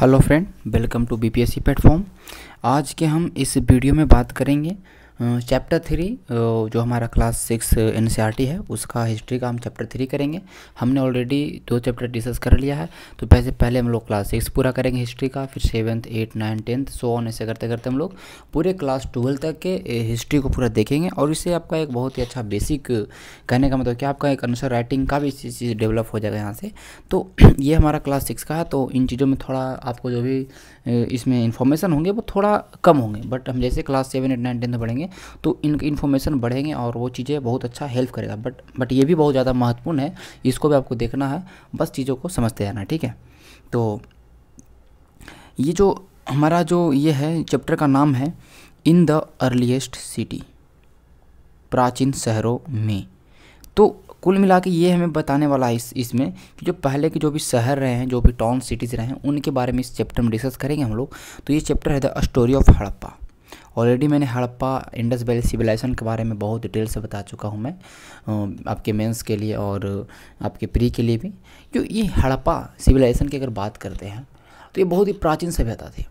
Hello friend welcome to BPSC platform आज के हम इस वीडियो में बात करेंगे चैप्टर थ्री जो हमारा क्लास सिक्स एन है उसका हिस्ट्री का हम चैप्टर थ्री करेंगे हमने ऑलरेडी दो चैप्टर डिस्कस कर लिया है तो पहले पहले हम लोग क्लास सिक्स पूरा करेंगे हिस्ट्री का फिर seventh eight nine tenth so on ऐसे करते करते हम लोग पूरे क्लास ट्वेल्थ तक के हिस्ट्री को पूरा देखेंगे और इससे आपका एक बहुत ही अच्छा बेसिक कहने का मतलब क्या आपका एक आंसर राइटिंग का भी चीज़ डेवलप हो जाएगा यहाँ से तो ये हमारा क्लास सिक्स का है तो इन चीज़ों में थोड़ा आपको जो भी इसमें इन्फॉर्मेशन होंगे वो थोड़ा कम होंगे बट हम जैसे class seven eight nine tenth में पढ़ेंगे तो इन इन्फॉर्मेशन बढ़ेंगे और वो चीज़ें बहुत अच्छा हेल्प करेगा बट बट ये भी बहुत ज़्यादा महत्वपूर्ण है इसको भी आपको देखना है बस चीज़ों को समझते जाना ठीक है तो ये जो हमारा जो ये है चैप्टर का नाम है इन द अर्लीस्ट सिटी प्राचीन शहरों में तो कुल मिला के ये हमें बताने वाला है इस इसमें कि जो पहले के जो भी शहर रहे हैं जो भी टाउन सिटीज़ रहे हैं उनके बारे में इस चैप्टर में डिस्कस करेंगे हम लोग तो ये चैप्टर है the story of Harappa already मैंने हड़प्पा इंडस वैली सिविलाइजेशन के बारे में बहुत डिटेल से बता चुका हूँ मैं आपके मेंस के लिए और आपके प्री के लिए भी जो ये हड़प्पा सिविलाइजेशन की अगर बात करते हैं तो ये बहुत ही प्राचीन सभ्यता थी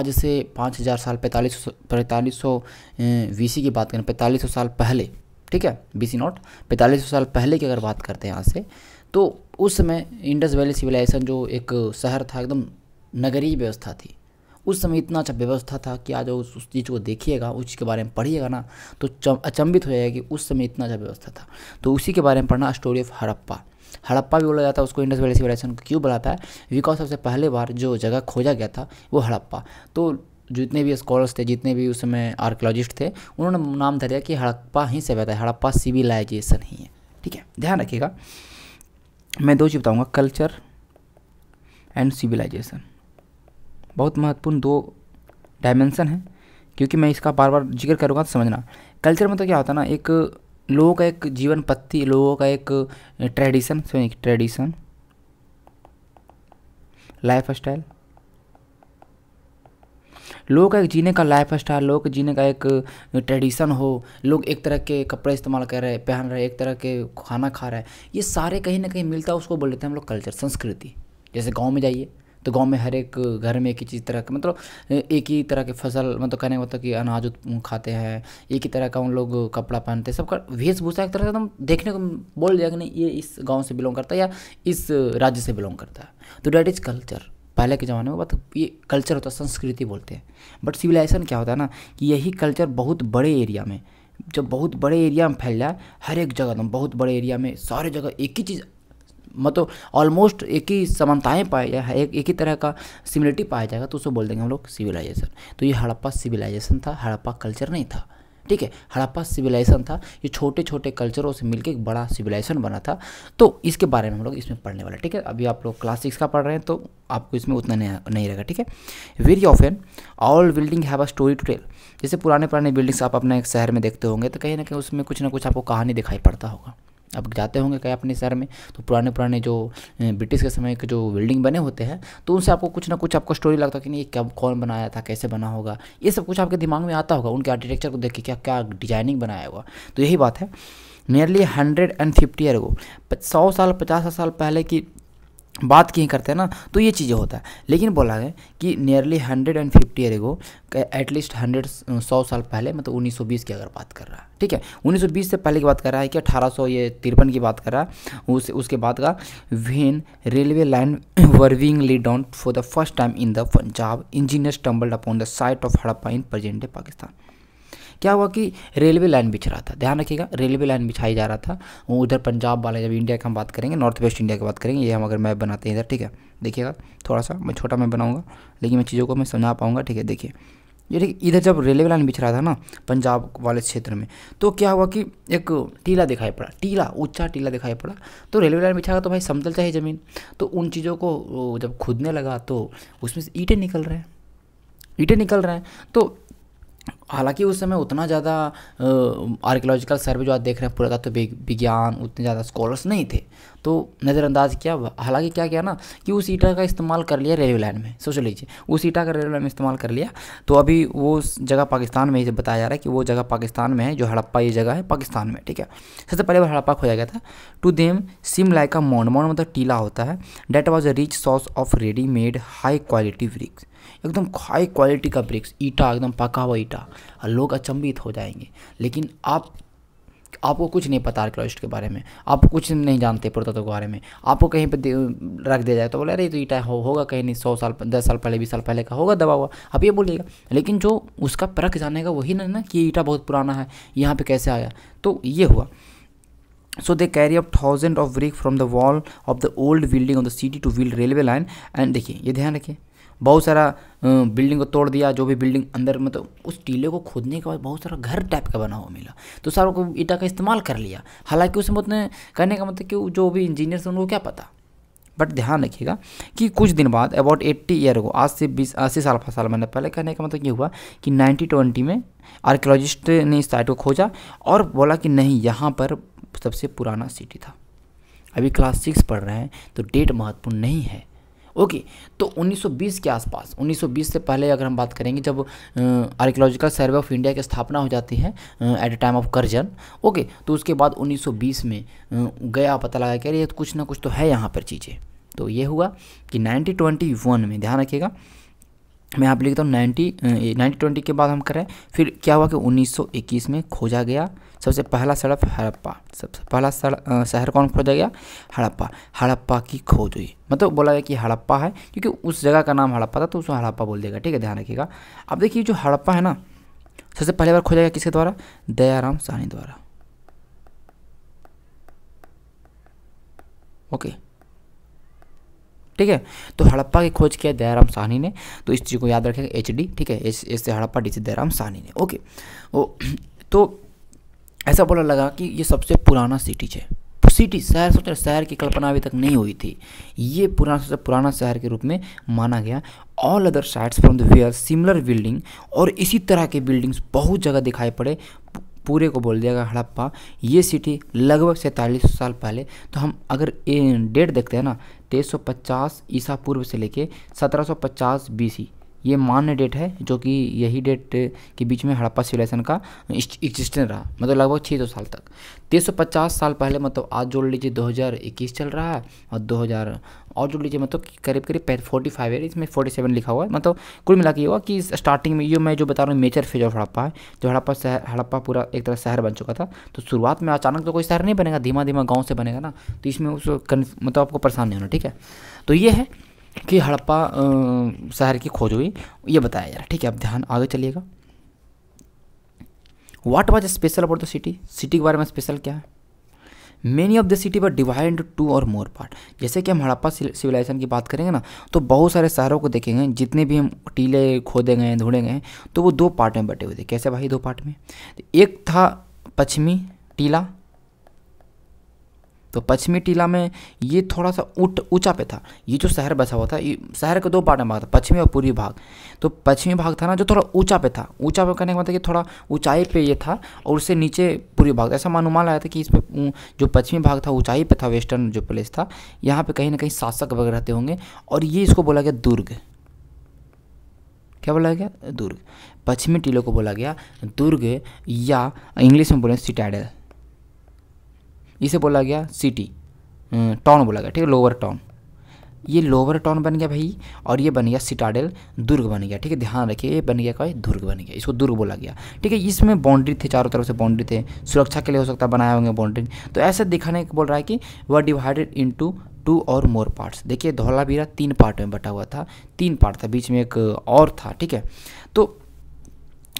आज से पाँच हज़ार साल पैंतालीस पैंतालीस सौ की बात करें पैंतालीस सौ साल पहले ठीक है बी सी नॉट पैंतालीस साल पहले की अगर बात करते हैं यहाँ से तो उस समय इंडस वैली सिविलाइजेशन जो एक शहर था एकदम नगरीय व्यवस्था थी उस समय इतना अच्छा व्यवस्था था कि आज उस उस चीज़ को देखिएगा उस चीज़ के बारे में पढ़िएगा ना तो अचंभित हो जाएगा कि उस समय इतना अच्छा व्यवस्था था तो उसी के बारे में पढ़ना स्टोरी ऑफ हड़प्पा हड़प्पा भी बोला जाता है उसको इंडस वैली सिविलाइजेशन क्यों बुलाता है बिकॉज सबसे पहले बार जो जगह खोजा गया था वो हड़प्पा तो जितने भी स्कॉलर्स थे जितने भी उसमें आर्कोलॉजिस्ट थे उन्होंने नाम धरा कि हड़प्पा ही सभ्यता है हड़प्पा सिविलाइजेशन ही है ठीक है ध्यान रखिएगा मैं दो चीज़ बताऊँगा कल्चर एंड सिविलाइजेशन बहुत महत्वपूर्ण दो डायमेंसन है क्योंकि मैं इसका बार बार जिक्र करूँगा तो समझना कल्चर मतलब क्या होता है ना एक लोगों का एक जीवन पत्ती लोगों का एक ट्रेडिशन ट्रेडिशन लाइफ स्टाइल लोगों का एक जीने का लाइफ स्टाइल लोगों के जीने का एक ट्रेडिशन हो लोग एक तरह के कपड़े इस्तेमाल कर रहे हैं पहन रहे हैं एक तरह के खाना खा रहे हैं ये सारे कहीं ना कहीं मिलता है उसको बोल देते हैं हम लोग कल्चर संस्कृति जैसे गाँव में जाइए तो गांव में हर एक घर में एक ही चीज़ तरह का मतलब एक ही तरह के फसल मतलब कहने का मतलब कि अनाज खाते हैं एक ही तरह का उन लोग कपड़ा पहनते हैं सबका वेशभूषा एक तरह से एकदम देखने को बोल जाएगा नहीं ये इस गाँव से बिलोंग करता है या इस राज्य से बिलोंग करता है तो डैट इज़ कल्चर पहले के ज़माने में बात ये कल्चर होता है संस्कृति बोलते हैं बट सिविलाइजेशन क्या होता है ना कि यही कल्चर बहुत बड़े एरिया में जब बहुत बड़े एरिया में फैल जाए हर एक जगह तो बहुत बड़े एरिया में सारे जगह एक ही चीज़ मतलब ऑलमोस्ट एक ही समानताएँ पाए जाए एक एक ही तरह का सिमिलिटी पाया जाएगा तो उसे बोल देंगे हम लोग सिविलाइजेशन तो ये हड़प्पा सिविलाइजेशन था हड़प्पा कल्चर नहीं था ठीक है हड़प्पा सिविलाइजेशन था ये छोटे छोटे कल्चरों से मिलकर एक बड़ा सिविलाइजेशन बना था तो इसके बारे में हम लोग इसमें पढ़ने वाले ठीक है अभी आप लोग क्लास सिक्स का पढ़ रहे हैं तो आपको इसमें उतना नहीं, नहीं रहेगा ठीक है very often all building have a story to tell जैसे पुराने पुराने बिल्डिंग्स आप अपने शहर में देखते होंगे तो कहीं ना कहीं उसमें कुछ ना कुछ आपको कहानी दिखाई पड़ता होगा अब जाते होंगे कहीं अपने शहर में तो पुराने पुराने जो ब्रिटिश के समय के जो बिल्डिंग बने होते हैं तो उनसे आपको कुछ ना कुछ आपको स्टोरी लगता है कि नहीं ये क्या कौन बनाया था कैसे बना होगा ये सब कुछ आपके दिमाग में आता होगा उनके आर्किटेक्चर को देख के क्या क्या डिजाइनिंग बनाया हुआ तो यही बात है nearly hundred and fifty year को सौ साल पचास साल पहले की बात की करते हैं ना तो ये चीज़ें होता है लेकिन बोला गया कि nearly hundred and fifty year ago at least hundred सौ साल पहले मतलब 1920 की अगर बात कर रहा है ठीक है 1920 से पहले की बात कर रहा है कि अठारह ये तिरपन की बात कर रहा है उस उसके बाद का when railway line were being laid down for the first time in the Punjab engineers tumbled upon the site of Harappa in day Pakistan क्या हुआ कि रेलवे लाइन बिछ रहा था ध्यान रखिएगा रेलवे लाइन बिछाई जा रहा था वो उधर पंजाब वाले जब इंडिया की हम बात करेंगे नॉर्थ वेस्ट इंडिया की बात करेंगे ये हम अगर मैप बनाते हैं इधर ठीक है देखिएगा थोड़ा सा मैं छोटा मैप बनाऊँगा लेकिन मैं चीज़ों को मैं समझा पाऊँगा ठीक है देखिए ये देखिए इधर जब रेलवे लाइन बिछ रहा था ना पंजाब वाले क्षेत्र में तो क्या हुआ कि एक टीला दिखाई पड़ा टीला ऊंचा टीला दिखाई पड़ा तो रेलवे लाइन बिछा तो भाई समतल चाहिए ज़मीन तो उन चीज़ों को जब खुदने लगा तो उसमें से ईटें निकल रहे हैं ईटें निकल रहे हैं तो हालांकि उस समय उतना ज़्यादा आर्कियोलॉजिकल सर्वे जो आप देख रहे हैं पुरातत्व विज्ञान उतने ज़्यादा स्कॉलर्स नहीं थे तो नज़रअंदाज किया हालांकि क्या किया ना कि उस ईटा का इस्तेमाल कर लिया रेलवे लाइन में सोच लीजिए उस ईटा का रेलवे लाइन में इस्तेमाल कर लिया तो अभी वो जगह पाकिस्तान में ये बताया जा रहा है कि वो जगह पाकिस्तान में है जो हड़प्पा ये जगह है पाकिस्तान में ठीक है सबसे पहले बार हड़प्पा खोजा गया था to them seem like a मोन माउंड मतलब टीला होता है that was a rich source of ready made high quality bricks एकदम हाई क्वालिटी का ब्रिक्स ईटा एकदम पका हुआ ईटा और लोग अचंभित हो जाएंगे लेकिन आप आपको कुछ नहीं पता आर्कोलॉजिस्ट के बारे में आप कुछ नहीं जानते पुरातत्व के बारे में आपको कहीं पर रख दिया जाए तो बोले अरे तो ईटा हो, होगा कहीं नहीं सौ साल दस साल पहले बीस साल पहले का होगा दबा हुआ आप ये बोलिएगा लेकिन जो उसका परख जानेगा वही ना ना कि ईटा बहुत पुराना है यहाँ पर कैसे आया तो ये हुआ so they carry up thousand of brick from the wall of the old building of the city to wheel railway line and देखिए ये ध्यान रखिए बहुत सारा बिल्डिंग को तोड़ दिया जो भी बिल्डिंग अंदर मतलब उस टीले को खोदने के बाद बहुत सारा घर टाइप का बना हुआ मिला तो सारा को ईटा का इस्तेमाल कर लिया हालांकि उसमें मतलब उतने कहने का मतलब कि जो भी इंजीनियर थे उनको क्या पता बट ध्यान रखिएगा कि कुछ दिन बाद अबाउट एट्टी ईयर को आज से बीस अस्सी साल साल मैंने पहले कहने का मतलब ये हुआ कि नाइनटीन ट्वेंटी में आर्कियोलॉजिस्ट ने इस साइट को खोजा और बोला कि नहीं यहाँ पर सबसे पुराना सिटी था अभी क्लास सिक्स पढ़ रहे हैं तो डेट महत्वपूर्ण नहीं है ओके तो 1920 के आसपास 1920 से पहले अगर हम बात करेंगे जब आर्कियोलॉजिकल सर्वे ऑफ इंडिया की स्थापना हो जाती है at a time of Curzon okay तो उसके बाद 1920 में गया पता लगा कि अरे तो कुछ ना कुछ तो है यहाँ पर चीज़ें तो ये हुआ कि 1921 में ध्यान रखिएगा मैं यहाँ पर लिखता हूँ नाइन्टी नाइन्टी ट्वेंटी के बाद हम करें फिर क्या हुआ कि 1921 में खोजा गया सबसे पहला सड़प हड़प्पा सबसे पहला शहर कौन खोजा गया हड़प्पा हड़प्पा की खोज हुई मतलब बोला गया कि हड़प्पा है क्योंकि उस जगह का नाम हड़प्पा था तो उसको हड़प्पा बोल देगा ठीक है ध्यान रखिएगा अब देखिए जो हड़प्पा है ना सबसे पहली बार खोजा गया किसके द्वारा दयाराम साहनी द्वारा ओके ठीक है तो हड़प्पा की खोज किया दयाराम साहनी ने तो इस चीज़ को याद रखेगा एच डी ठीक है एस एस से हड़प्पा डी से दयाराम साहनी ने ओके ओ तो ऐसा बोला लगा कि ये सबसे पुराना सिटीज है सिटी शहर रहे तो शहर की कल्पना अभी तक नहीं हुई थी ये पुराना सबसे पुराना शहर के रूप में माना गया all other sides from the were similar building और इसी तरह के बिल्डिंग्स बहुत जगह दिखाई पड़े पूरे को बोल दिया गया हड़प्पा ये सिटी लगभग सैंतालीस साल पहले तो हम अगर डेट देखते हैं ना तेईस सौ पचास ईसा पूर्व से लेके सत्रह सौ पचास ये मान्य डेट है जो कि यही डेट के बीच में हड़प्पा सिविलाइजेशन का एग्जिस्टेंस रहा मतलब लगभग छः सौ साल तक तीन सौ पचास साल पहले मतलब आज जोड़ लीजिए दो हज़ार इक्कीस चल रहा है और दो हज़ार और जोड़ लीजिए मतलब करीब करीब फोर्टी फाइव है इसमें फोर्टी सेवन लिखा हुआ है मतलब कुल मिला के ये हुआ कि स्टार्टिंग में ये मैं जो बता रहा हूँ मेजर फेज ऑफ हड़प्पा है जो हड़प्पा शहर हड़प्पा पूरा एक तरह शहर बन चुका था तो शुरुआत में अचानक तो कोई शहर नहीं बनेगा धीमा धीमा गाँव से बनेगा ना तो इसमें उस मतलब आपको परेशान नहीं होना ठीक है तो ये है कि हड़प्पा शहर की खोज हुई ये बताया जा रहा है ठीक है अब ध्यान आगे चलिएगा what was special about the city city के बारे में स्पेशल क्या है many of the city but divide two or more part जैसे कि हम हड़प्पा सिविलाइजेशन की बात करेंगे ना तो बहुत सारे शहरों को देखेंगे जितने भी हम टीले खोदे गए ढूंढे गए तो वो दो पार्ट में बटे हुए थे कैसे भाई दो पार्ट में एक था पश्चिमी टीला तो पश्चिमी टीला में ये थोड़ा सा उठ ऊँचा पे था ये जो शहर बसा हुआ था ये शहर के दो पार्ट में भाग था पश्चिमी और पूर्वी भाग तो पश्चिमी भाग था ना जो थोड़ा ऊँचा पे था ऊँचा पे कहने का मतलब कि थोड़ा ऊँचाई पे ये था और उससे नीचे पूर्वी भाग ऐसा अनुमान आया था कि इस पर जो पश्चिमी भाग था ऊँचाई पर था वेस्टर्न जो प्लेस था यहाँ पर कहीं ना कहीं शासक वगैरह रहते होंगे और ये इसको बोला गया दुर्ग क्या बोला गया दुर्ग पश्चिमी टीलों को बोला गया दुर्ग या इंग्लिश में बोले सिटाडल इसे बोला गया सिटी टाउन बोला गया ठीक है लोअर टाउन ये लोअर टाउन बन गया भाई और ये बन गया सिटाडेल दुर्ग बन गया ठीक है ध्यान रखिए ये बन गया कोई दुर्ग बन गया इसको दुर्ग बोला गया ठीक है इसमें बाउंड्री थे चारों तरफ से बाउंड्री थे सुरक्षा के लिए हो सकता है बनाए होंगे बाउंड्री तो ऐसे दिखाने बोल रहा है कि वह divided into two or more parts देखिए धौलावीरा तीन पार्ट में बटा हुआ था तीन पार्ट था बीच में एक और था ठीक है तो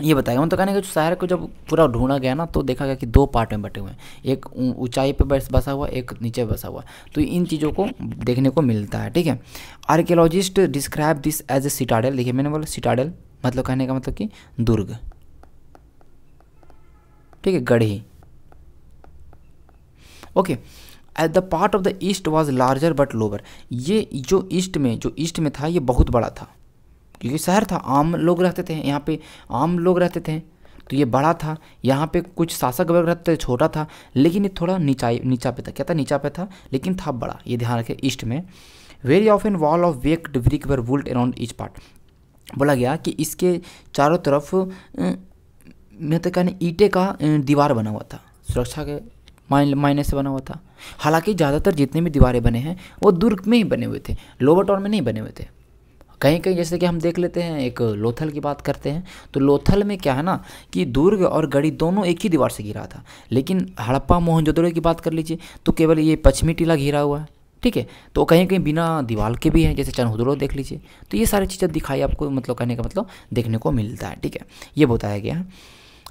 ये बताया उन्होंने तो कहने का जो शहर को जब पूरा ढूंढा गया ना तो देखा गया कि दो पार्ट में बटे हुए हैं एक ऊंचाई पर बसा हुआ एक नीचे बसा हुआ तो इन चीज़ों को देखने को मिलता है ठीक है archaeologist describe this as a citadel देखिए मैंने बोला सिटाडल मतलब कहने का मतलब कि दुर्ग ठीक है गढ़ी okay at the part of the east was larger but lower ये जो ईस्ट में जो ईस्ट में था ये बहुत बड़ा था क्योंकि शहर था आम लोग रहते थे यहाँ पे आम लोग रहते थे तो ये बड़ा था यहाँ पे कुछ शासक वर्ग रहते थे छोटा था लेकिन ये थोड़ा नीचा नीचा पे था क्या था नीचा पे था लेकिन था बड़ा ये ध्यान रखें ईस्ट में very of an wall of baked brick were would around each part बोला गया कि इसके चारों तरफ मैं तो कहने ईटे का दीवार बना हुआ था सुरक्षा के मायने से बना हुआ था हालांकि ज़्यादातर जितने भी दीवारें बने हैं वो दुर्ग में ही बने हुए थे लोअर टाउन में नहीं बने हुए थे कहीं कहीं जैसे कि हम देख लेते हैं एक लोथल की बात करते हैं तो लोथल में क्या है ना कि दुर्ग और गढ़ी दोनों एक ही दीवार से घिरा था लेकिन हड़प्पा मोहनजोदड़ो की बात कर लीजिए तो केवल ये पश्चिमी टीला घिरा हुआ है ठीक है तो कहीं कहीं बिना दीवार के भी हैं जैसे चनहुदड़ो देख लीजिए तो ये सारी चीज़ें दिखाई आपको मतलब कहने का मतलब देखने को मिलता है ठीक है ये बताया गया है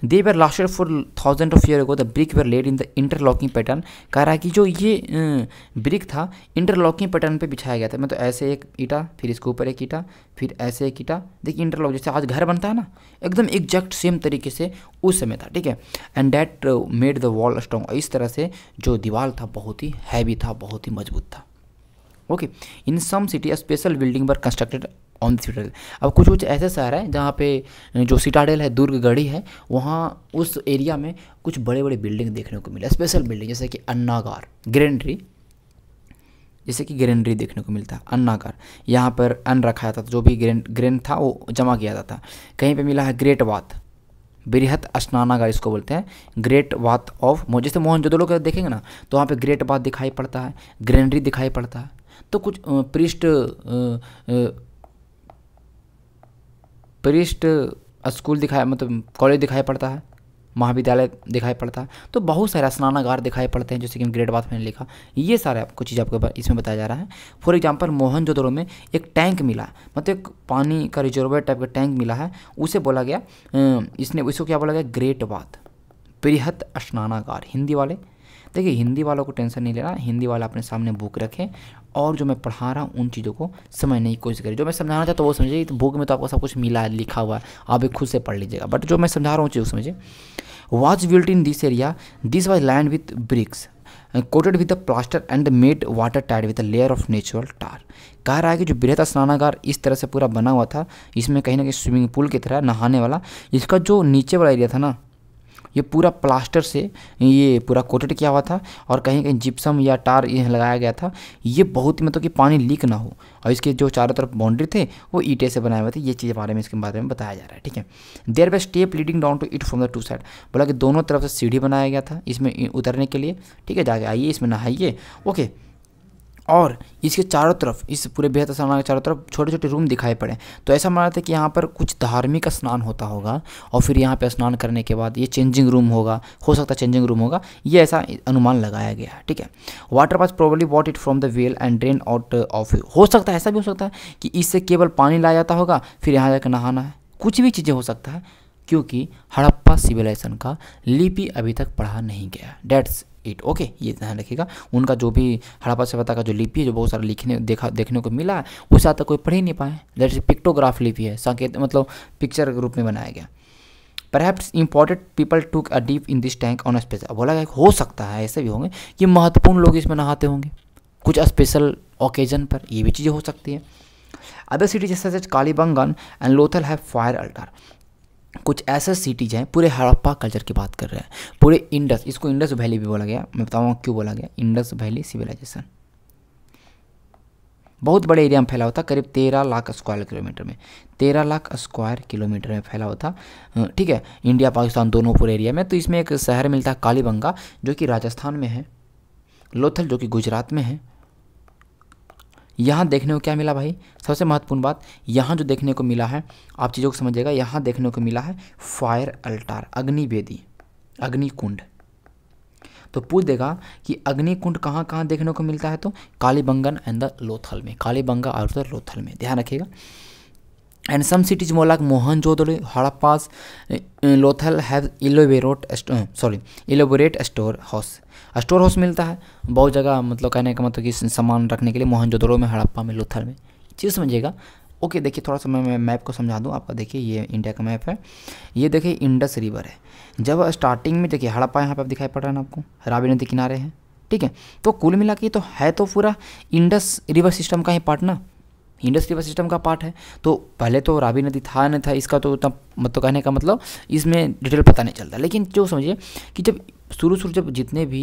they were lasted for thousand of year को the brick were laid in the interlocking pattern कह रहा है कि जो ये ब्रिक था इंटरलॉकिंग पैटर्न पे बिछाया गया था मतलब तो ऐसे एक ईटा फिर इसके ऊपर एक ईटा फिर ऐसे एक ईटा देखिए इंटरलॉक जैसे आज घर बनता है ना एकदम एग्जैक्ट सेम तरीके से उस समय था ठीक है and that made the wall strong इस तरह से जो दीवार था बहुत ही हैवी था बहुत ही मजबूत था okay in some city a special building were constructed on citadel अब कुछ कुछ ऐसे शहर हैं जहाँ पे जो सिटाडेल है दुर्ग गढ़ी है वहाँ उस एरिया में कुछ बड़े बड़े बिल्डिंग देखने को मिले स्पेशल बिल्डिंग जैसे कि अन्नागार ग्रेनरी जैसे कि ग्रेनरी देखने को मिलता है अन्नागार यहाँ पर अन्न रखा जाता था जो भी ग्रेन ग्रेन था वो जमा किया जाता था कहीं पर मिला है ग्रेट वात बृहत स्नानागार इसको बोलते हैं ग्रेट वात ऑफ जैसे मोहन मोहनजोदड़ो का देखेंगे ना तो वहाँ पे ग्रेट वात दिखाई पड़ता है ग्रेनरी दिखाई पड़ता है तो कुछ पृष्ठ पृष्ठ स्कूल दिखाया मतलब कॉलेज दिखाई पड़ता है महाविद्यालय दिखाई पड़ता है तो बहुत सारे स्नानागार दिखाई पड़ते हैं जैसे कि ग्रेट बाथ मैंने लिखा ये सारे आपको चीज़ आपको इसमें बताया जा रहा है फॉर एग्जाम्पल मोहन जोदड़ो में एक टैंक मिला मतलब एक पानी का रिजर्वर टाइप का टैंक मिला है उसे बोला गया इसने उसको क्या बोला गया ग्रेट बाथ बृहत स्नानागार हिंदी वाले देखिए हिंदी वालों को टेंशन नहीं लेना हिंदी वाला अपने सामने बुक रखें और जो मैं पढ़ा रहा हूँ उन चीज़ों को समझने की कोशिश करिए जो मैं समझाना चाहता तो वो समझिए तो बुक में तो आपको सब कुछ मिला है लिखा हुआ है आप एक खुद से पढ़ लीजिएगा बट जो मैं समझा रहा हूँ चीज़ों समझिए was built in this area this was land with bricks coated with the plaster and made water tight with layer of natural tar कह रहा है कि जो बृहद स्नानागार इस तरह से पूरा बना हुआ था इसमें कहीं ना कहीं स्विमिंग पूल की तरह नहाने वाला इसका जो नीचे वाला एरिया था ना ये पूरा प्लास्टर से ये पूरा कोटेड किया हुआ था और कहीं कहीं जिप्सम या टार ये लगाया गया था ये बहुत ही मतलब कि पानी लीक ना हो और इसके जो चारों तरफ बाउंड्री थे वो ईटे से बनाए हुए थे ये चीज़ बारे में इसके बारे में बताया जा रहा है ठीक है there by step leading down to it from the two side बोला कि दोनों तरफ से सीढ़ी बनाया गया था इसमें उतरने के लिए ठीक है जाके आइए इसमें नहाइए ओके और इसके चारों तरफ इस पूरे बेहतर स्नान के चारों तरफ छोटे छोटे रूम दिखाई पड़े तो ऐसा माना था कि यहाँ पर कुछ धार्मिक स्नान होता होगा और फिर यहाँ पर स्नान करने के बाद ये चेंजिंग रूम होगा हो सकता है चेंजिंग रूम होगा ये ऐसा अनुमान लगाया गया है ठीक है water pass probably what it from the well and drain out of हो सकता है ऐसा भी हो सकता है कि इससे केवल पानी लाया जाता होगा फिर यहाँ जाकर नहाना है कुछ भी चीज़ें हो सकता है क्योंकि हड़प्पा सिविलाइजेशन का लिपि अभी तक पढ़ा नहीं गया डेट्स एट ओके ये ध्यान रखिएगा उनका जो भी हड़प्पा सभ्यता का जो लिपि है जो बहुत सारा लिखने देखा देखने को मिला है उसे आता कोई पढ़ ही नहीं पाए जैसे पिक्टोग्राफ लिपि है संकेत मतलब पिक्चर के रूप में बनाया गया perhaps important people took a dip in this tank on special बोला गया हो सकता है ऐसे भी होंगे कि महत्वपूर्ण लोग इसमें नहाते होंगे कुछ स्पेशल ओकेजन पर ये भी चीज़ें हो सकती है अदर सिटी जैसे Kalibangan and Lothal have fire altar कुछ ऐसे सिटीज़ हैं पूरे हड़प्पा कल्चर की बात कर रहे हैं पूरे इंडस इसको इंडस वैली भी बोला गया मैं बताऊँगा क्यों बोला गया इंडस वैली सिविलाइजेशन बहुत बड़े एरिया में फैला होता करीब तेरह लाख स्क्वायर किलोमीटर में तेरह लाख स्क्वायर किलोमीटर में फैला होता ठीक है इंडिया पाकिस्तान दोनों पूरे एरिया में तो इसमें एक शहर मिलता है कालीबंगा जो कि राजस्थान में है लोथल जो कि गुजरात में है यहाँ देखने को क्या मिला भाई सबसे महत्वपूर्ण बात यहाँ जो देखने को मिला है आप चीज़ों को समझिएगा यहाँ देखने को मिला है फायर अल्टार अग्नि अग्निकुंड अग्नि कुंड तो पूछ देगा कि अग्निकुंड कहाँ कहाँ देखने को मिलता है तो कालीबंगन एंड द लोथल में कालीबंगा और द लोथल में ध्यान रखिएगा एंड सम सिटीज मोलाक Mohenjodaro Harappas Lothal have elaborate sorry elaborate store house store house मिलता है बहुत जगह मतलब कहने का मतलब कि सामान रखने के लिए मोहनजोदड़ो में हड़प्पा में लोथल में चीज़ समझिएगा ओके देखिए थोड़ा सा मैं मैप को समझा दूँ आपका देखिए ये इंडिया का मैप है ये देखिए इंडस रिवर है जब स्टार्टिंग में देखिए हड़प्पा यहाँ पर दिखाई पड़ रहा है ना आपको रावी नदी किनारे हैं ठीक है तो कुल मिला के तो है तो पूरा इंडस रिवर सिस्टम का ही पार्ट ना इंडस रिवर सिस्टम का पार्ट है तो पहले तो रावी नदी था नहीं था इसका तो उतना मतलब कहने का मतलब इसमें डिटेल पता नहीं चलता लेकिन जो समझिए कि जब शुरू शुरू जब जितने भी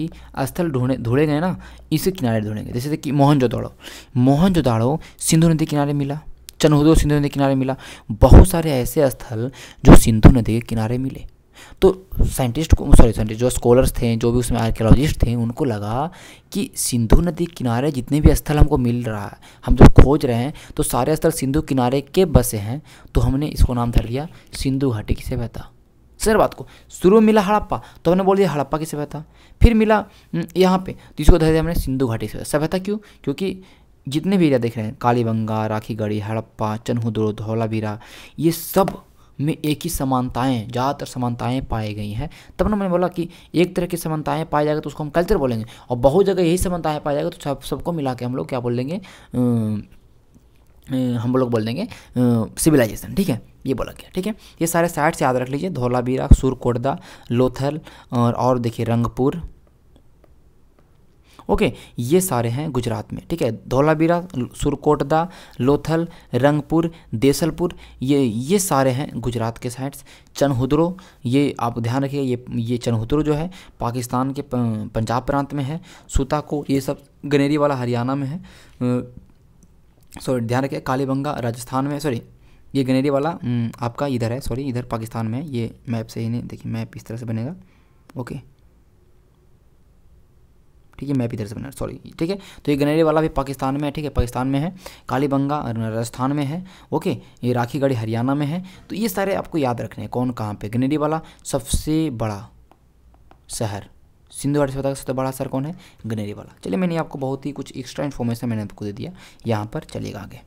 स्थल ढूंढे ढूंढे गए ना इसी किनारे ढूंढेंगे जैसे कि मोहनजोदाड़ो जोदाड़ो सिंधु नदी किनारे मिला चनहुदो सिंधु नदी किनारे मिला बहुत सारे ऐसे स्थल जो सिंधु नदी के किनारे मिले तो साइंटिस्ट को सॉरी साइंटिस्ट जो स्कॉलर्स थे जो भी उसमें आर्कियोलॉजिस्ट थे उनको लगा कि सिंधु नदी किनारे जितने भी स्थल हमको मिल रहा है हम जब खोज रहे हैं तो सारे स्थल सिंधु किनारे के बसे हैं तो हमने इसको नाम धर लिया सिंधु घाटी की सभ्यता सर बात को शुरू में मिला हड़प्पा तो हमने बोल दिया हड़प्पा की सभ्यता फिर मिला यहाँ पे तो इसको धर दिया हमने सिंधु घाटी की सभ्यता क्यों क्योंकि जितने भी एरिया देख रहे हैं कालीबंगा राखीगढ़ी हड़प्पा चन्हुद्रो धौलावीरा ये सब में एक ही समानताएं ज़्यादातर समानताएं पाई गई हैं तब ना मैंने बोला कि एक तरह की समानताएं पाई जाएगा तो उसको हम कल्चर बोलेंगे और बहुत जगह यही समानताएं पाई जाएगा तो सब सबको मिला के हम लोग क्या बोल देंगे हम लोग बोल देंगे सिविलाइजेशन ठीक है ये बोला गया ठीक है ये सारे से याद रख लीजिए धोलावीरा सुरकोडदा लोथल और, और देखिए रंगपुर ओके ये सारे हैं गुजरात में ठीक है धौलाबीरा सुरकोटदा लोथल रंगपुर देसलपुर ये ये सारे हैं गुजरात के साइड्स चनहुदरो ये आप ध्यान रखिए ये ये चनहुदरो जो है पाकिस्तान के पंजाब प्रांत में है को ये सब गनेरी वाला हरियाणा में है सॉरी ध्यान रखिए कालीबंगा राजस्थान में सॉरी ये गनेरी वाला आपका इधर है सॉरी इधर पाकिस्तान में है ये मैप से ही नहीं देखिए मैप इस तरह से बनेगा ओके ठीक है भी इधर से बना सॉरी ठीक है तो ये गनेरी वाला भी पाकिस्तान में है ठीक है पाकिस्तान में है कालीबंगा राजस्थान में है ओके ये राखी गढ़ी हरियाणा में है तो ये सारे आपको याद रखने हैं कौन कहाँ पे गनेरी वाला सबसे बड़ा शहर सिंधु घाटी सभ्यता का सबसे बड़ा शहर कौन है गनेरी वाला चलिए मैंने आपको बहुत ही कुछ एक्स्ट्रा इन्फॉर्मेशन मैंने आपको दे दिया यहाँ पर चलेगा आगे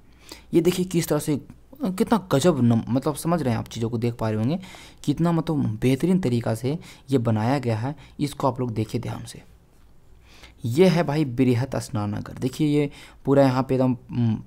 ये देखिए किस तरह से कितना गजब नम मतलब समझ रहे हैं आप चीज़ों को देख पा रहे होंगे कितना मतलब बेहतरीन तरीका से ये बनाया गया है इसको आप लोग देखिए ध्यान से ये है भाई बृहत स्नानागर देखिए ये पूरा यहाँ पे एकदम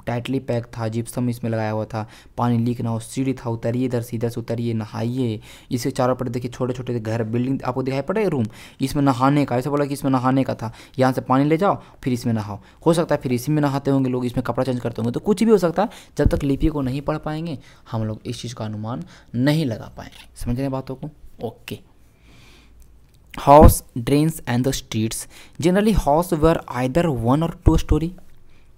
टाइटली पैक था जिप्सम इसमें लगाया हुआ था पानी लीक ना हो सीढ़ी था उतरिए इधर से से उतरिए नहाइए इसके चारों पर देखिए छोटे छोटे घर बिल्डिंग आपको दिखाई पड़े रूम इसमें नहाने का ऐसा बोला कि इसमें नहाने का था यहाँ से पानी ले जाओ फिर इसमें नहाओ हो सकता है फिर इसी में नहाते होंगे लोग इसमें कपड़ा चेंज करते होंगे तो कुछ भी हो सकता है जब तक लिपि को नहीं पढ़ पाएंगे हम लोग इस चीज़ का अनुमान नहीं लगा पाएंगे समझ रहे बातों को okay house drains and the streets generally house were either one or two story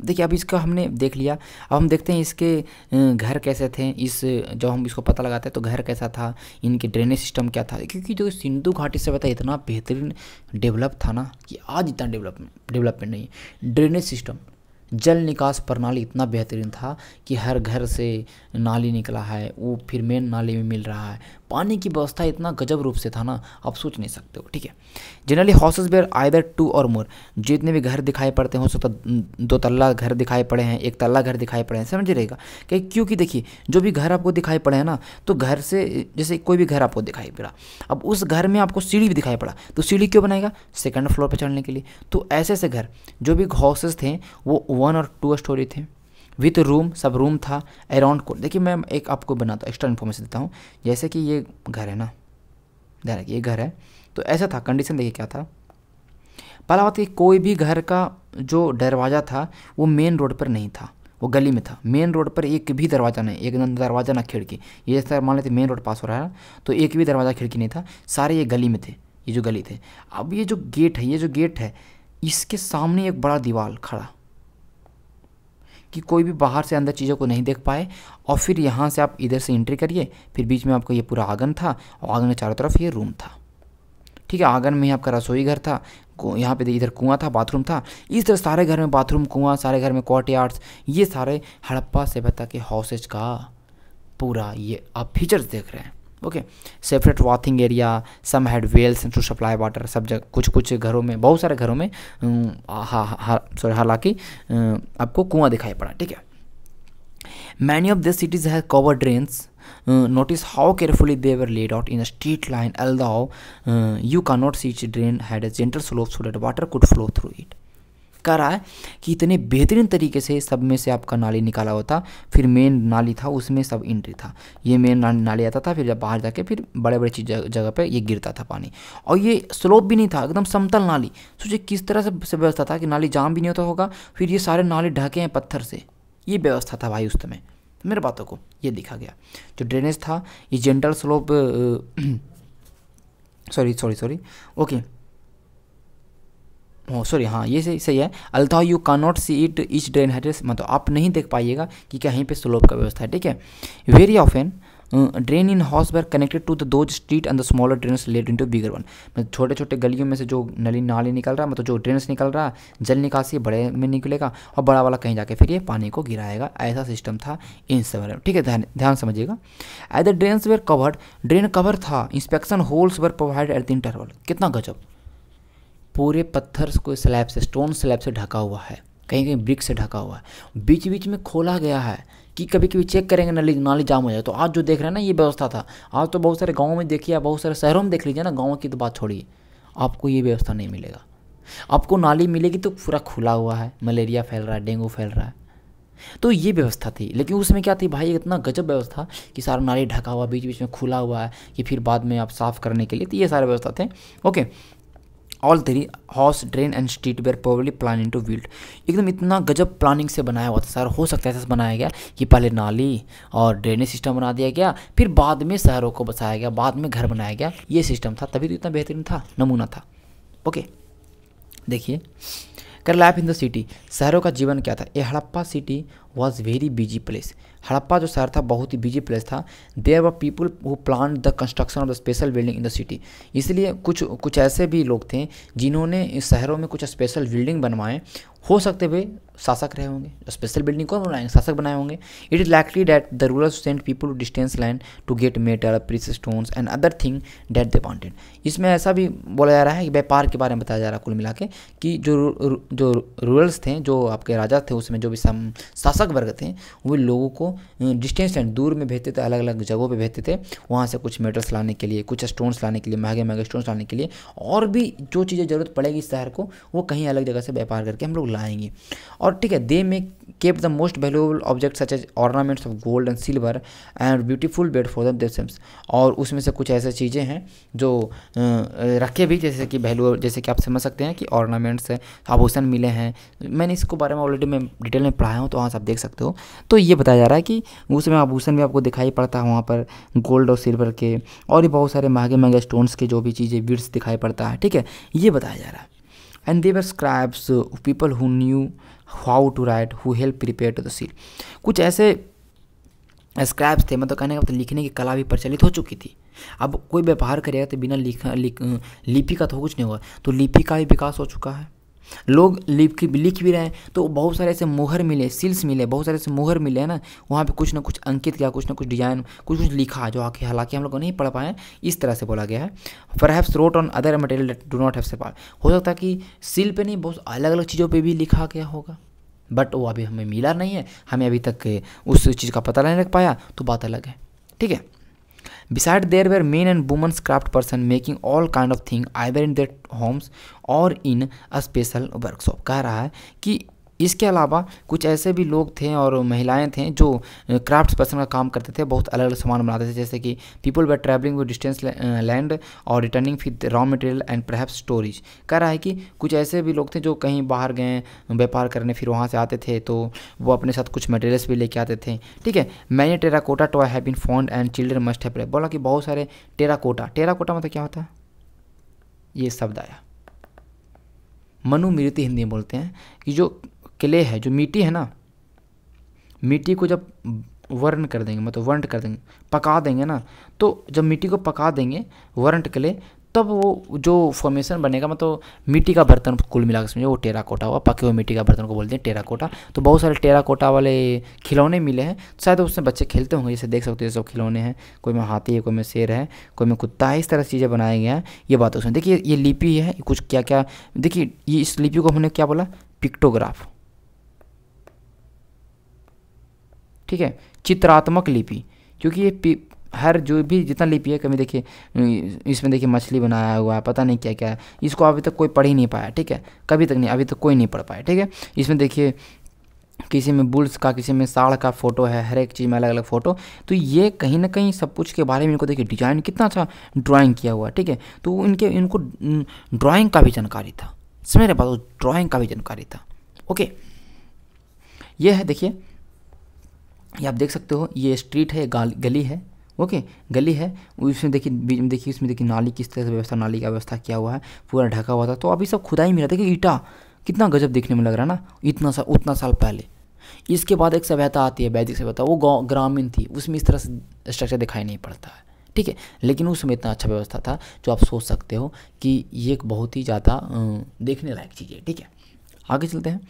देखिए अब इसका हमने देख लिया अब हम देखते हैं इसके घर कैसे थे इस जब हम इसको पता लगाते हैं तो घर कैसा था इनके ड्रेनेज सिस्टम क्या था क्योंकि जो सिंधु घाटी से बता इतना बेहतरीन डेवलप था ना कि आज इतना डेवलपमेंट डेवलपमेंट नहीं ड्रेनेज सिस्टम जल निकास प्रणाली इतना बेहतरीन था कि हर घर से नाली निकला है वो फिर मेन नाली में मिल रहा है पानी की व्यवस्था इतना गजब रूप से था ना आप सोच नहीं सकते हो ठीक है generally houses were either two or more जितने भी घर दिखाई पड़ते हैं हो सकता दो तल्ला घर दिखाई पड़े हैं एक तल्ला घर दिखाई पड़े हैं समझ रहेगा कि क्योंकि देखिए जो भी घर आपको दिखाई पड़े हैं ना तो घर से जैसे कोई भी घर आपको दिखाई पड़ा अब उस घर में आपको सीढ़ी भी दिखाई पड़ा तो सीढ़ी क्यों बनाएगा सेकेंड फ्लोर पर चढ़ने के लिए तो ऐसे ऐसे घर जो भी हाउसेज थे वो वन और टू स्टोरी थे विथ रूम सब रूम था अराउंड कोर्ट देखिए मैं एक आपको बनाता हूँ एक्स्ट्रा इन्फॉर्मेशन देता हूँ जैसे कि ये घर है ना ध्यान रखिए ये घर है तो ऐसा था कंडीशन देखिए क्या था पहला बात कि कोई भी घर का जो दरवाज़ा था वो मेन रोड पर नहीं था वो गली में था मेन रोड पर एक भी दरवाज़ा नहीं एक दरवाज़ा ना खिड़की ये जैसे मान लेते मेन रोड पास हो रहा है तो एक भी दरवाज़ा खिड़की नहीं था सारे ये गली में थे ये जो गली थे अब ये जो गेट है ये जो गेट है इसके सामने एक बड़ा दीवार खड़ा कि कोई भी बाहर से अंदर चीज़ों को नहीं देख पाए और फिर यहाँ से आप इधर से एंट्री करिए फिर बीच में आपका ये पूरा आंगन था और आंगन के चारों तरफ ये रूम था ठीक है आंगन में आपका रसोई घर था यहाँ पे इधर कुआं था बाथरूम था इस तरह सारे घर में बाथरूम कुआं सारे घर में कॉट यार्ड्स ये सारे हड़प्पा सभ्यता के हाउसेज का पूरा ये आप फीचर्स देख रहे हैं okay separate bathing area some had wells to supply water सब जगह कुछ कुछ घरों में बहुत सारे घरों में सॉरी हालांकि आपको कुआं दिखाई पड़ा ठीक है many of this cities have cover drains notice how carefully they were laid out in a street line although you can not see drain had a gentle slope so that water could flow through it कर रहा है कि इतने बेहतरीन तरीके से सब में से आपका नाली निकाला होता फिर मेन नाली था उसमें सब इंट्री था ये मेन नाली आता था फिर जब बाहर जाके फिर बड़े बड़े चीज जगह पर ये गिरता था पानी और ये स्लोप भी नहीं था एकदम समतल नाली सोचिए किस तरह से व्यवस्था था कि नाली जाम भी नहीं होता होगा फिर ये सारे नाले ढके हैं पत्थर से ये व्यवस्था था भाई उस समय मेरे बातों को ये देखा गया जो ड्रेनेज था ये gentle slope sorry sorry sorry okay sorry हाँ ये सही सही है although you can not see it each drain हाइड्रेस मतलब आप नहीं देख पाइएगा कि कहीं पे स्लोप का व्यवस्था है ठीक है very often drain in house were connected to the those street and the smaller drain led into bigger one मतलब छोटे छोटे गलियों में से जो नली नाली निकल रहा है मतलब जो ड्रेन निकल रहा है जल निकासी बड़े में निकलेगा और बड़ा वाला कहीं जाके फिर ये पानी को गिराएगा ऐसा सिस्टम था इन सब ठीक है ध्यान समझिएगा at the drain were covered drain cover था inspection holes were provide at the interval कितना गजब पूरे पत्थर को स्लैब से स्टोन स्लैब से ढका हुआ है कहीं कहीं ब्रिक से ढका हुआ है बीच बीच में खोला गया है कि कभी कभी चेक करेंगे नाली नाली जाम हो जाए तो आज जो देख रहे हैं ना ये व्यवस्था था आज तो बहुत सारे गाँव में देखिए बहुत सारे शहरों में देख लीजिए ना गाँव की तो बात छोड़िए आपको ये व्यवस्था नहीं मिलेगा आपको नाली मिलेगी तो पूरा खुला हुआ है मलेरिया फैल रहा है डेंगू फैल रहा है तो ये व्यवस्था थी लेकिन उसमें क्या थी भाई इतना गजब व्यवस्था कि सारा नाली ढका हुआ बीच बीच में खुला हुआ है कि फिर बाद में आप साफ़ करने के लिए तो ये सारे व्यवस्था थे okay all three horse drain and street were probably plan in to build एकदम इतना गजब प्लानिंग से बनाया हुआ था सर हो सकता है ऐसा बनाया गया कि पहले नाली और ड्रेनेज सिस्टम बना दिया गया फिर बाद में शहरों को बसाया गया बाद में घर बनाया गया ये सिस्टम था तभी तो इतना बेहतरीन था नमूना था ओके देखिए कर लाइफ इन द सिटी शहरों का जीवन क्या था a Harappa city was very busy place Harappa जो शहर था बहुत ही बिजी प्लेस था there were people who plan the construction of the special building in the city इसलिए कुछ कुछ ऐसे भी लोग थे जिन्होंने शहरों में कुछ स्पेशल बिल्डिंग बनवाएं हो सकते हुए शासक रहे होंगे जो स्पेशल बिल्डिंग कौन बनाएंगे शासक बनाए होंगे it is likely that the ruler sent people to distance land to get metal precious stones and other thing that they wanted इसमें ऐसा भी बोला जा रहा है कि व्यापार के बारे में बताया जा रहा है कुल मिला के कि जो जो रूरल्स थे जो आपके राजा थे उसमें जो भी शासक वर्ग थे वो लोगों को डिस्टेंस लैंड दूर में भेजते थे अलग अलग जगहों पर भेजते थे वहाँ से कुछ मेटल्स लाने के लिए कुछ स्टोन्स लाने के लिए महंगे महंगे स्टोन्स लाने के लिए और भी जो चीज़ें ज़रूरत पड़ेगी इस शहर को वो कहीं अलग जगह से व्यापार करके हम लोग लाएंगे और और ठीक है they may kept the most valuable object such as ornaments of gold and silver and beautiful bead for the सेम्स और उसमें से कुछ ऐसे चीज़ें हैं जो रखे भी जैसे कि वैल्यू जैसे कि आप समझ सकते हैं कि ऑर्नामेंट्स आभूषण मिले हैं मैंने इसको बारे में ऑलरेडी मैं डिटेल में पढ़ाया हूँ तो वहाँ से आप देख सकते हो तो ये बताया जा रहा है कि उसमें आभूषण भी आपको दिखाई पड़ता है वहाँ पर गोल्ड और सिल्वर के और भी बहुत सारे महंगे महंगे स्टोन्स के जो भी चीज़ें बीड्स दिखाई पड़ता है ठीक है ये बताया जा रहा है and they were scribes people who knew how to write who help prepare to the seat कुछ ऐसे स्क्रैप्स थे मतलब कहने का मतलब लिखने की कला भी प्रचलित हो चुकी थी अब कोई व्यवहार करेगा तो बिना लिखा लिख लिपि का तो कुछ नहीं होगा तो लिपि का भी विकास हो चुका है लोग लिख लिख भी रहे हैं तो बहुत सारे ऐसे मोहर मिले सिल्स मिले बहुत सारे ऐसे मोहर मिले हैं ना वहाँ पे कुछ ना कुछ अंकित किया कुछ ना कुछ डिजाइन कुछ कुछ लिखा जो आके हालांकि हम लोग को नहीं पढ़ पाए इस तरह से बोला गया है for have wrote on other material do not have पार हो सकता है कि सिल पे नहीं बहुत अलग अलग चीज़ों पर भी लिखा गया होगा बट वो अभी हमें मिला नहीं है हमें अभी तक उस चीज़ का पता नहीं लग पाया तो बात अलग है ठीक है beside there were men and womans craft person making all kind of thing आई in that homes or in a special workshop कह रहा है कि इसके अलावा कुछ ऐसे भी लोग थे और महिलाएं थे जो क्राफ्ट पर्सन का काम करते थे बहुत अलग अलग सामान बनाते थे जैसे कि people were travelling with distance land or returning फिर raw material and perhaps storage कह रहा है कि कुछ ऐसे भी लोग थे जो कहीं बाहर गए व्यापार करने फिर वहाँ से आते थे तो वो अपने साथ कुछ मटेरियल्स भी लेके आते थे ठीक है मैंने terracotta toy have been found and children must है बोला कि बहुत सारे टेराकोटा टेराकोटा मतलब क्या होता है ये शब्द आया मनुमृति हिंदी में बोलते हैं कि जो क्ले है जो मिट्टी है ना मिट्टी को जब वर्ण कर देंगे मतलब वर्ण कर देंगे पका देंगे ना तो जब मिट्टी को पका देंगे वर्ण के लिए तब वो जो फॉर्मेशन बनेगा मतलब मिट्टी का बर्तन कुल मिलाकर समझो वो टेराकोटा हुआ पके हुए मिट्टी का बर्तन को बोलते हैं टेराकोटा तो बहुत सारे टेराकोटा वाले खिलौने मिले हैं शायद उसमें बच्चे खेलते होंगे जैसे देख सकते हो सब खिलौने हैं कोई में हाथी है कोई में शेर है कोई में कुत्ता है इस तरह चीज़ें बनाए गए हैं ये बात उसमें देखिए ये लिपि है कुछ क्या क्या देखिए ये इस लिपि को हमने क्या बोला पिक्टोग्राफ ठीक है चित्रात्मक लिपि क्योंकि ये हर जो भी जितना लिपि है कभी देखिए इसमें देखिए मछली बनाया हुआ है पता नहीं क्या क्या है इसको अभी तक कोई पढ़ ही नहीं पाया ठीक है कभी तक नहीं अभी तक कोई नहीं पढ़ पाया ठीक है इसमें देखिए किसी में बुल्स का किसी में साड़ का फोटो है हर एक चीज़ में अलग अलग फ़ोटो तो ये कहीं ना कहीं सब कुछ के बारे में इनको देखिए डिजाइन कितना अच्छा ड्राइंग किया हुआ ठीक है तो इनके इनको ड्राइंग का भी जानकारी था समझ रहे बात ड्राइंग का भी जानकारी था ओके ये है देखिए ये आप देख सकते हो ये स्ट्रीट है गली है ओके गली है उसमें देखिए बीच में देखिए उसमें देखिए नाली किस तरह से व्यवस्था नाली का व्यवस्था किया हुआ है पूरा ढका हुआ था तो अभी सब खुदाई मिला था कि ईटा कितना गजब देखने में लग रहा है ना इतना सा उतना साल पहले इसके बाद एक सभ्यता आती है वैदिक सभ्यता वो ग्रामीण थी उसमें इस तरह से स्ट्रक्चर दिखाई नहीं पड़ता है ठीक है लेकिन उस समय इतना अच्छा व्यवस्था था जो आप सोच सकते हो कि ये एक बहुत ही ज़्यादा देखने लायक चीज़ है ठीक है आगे चलते हैं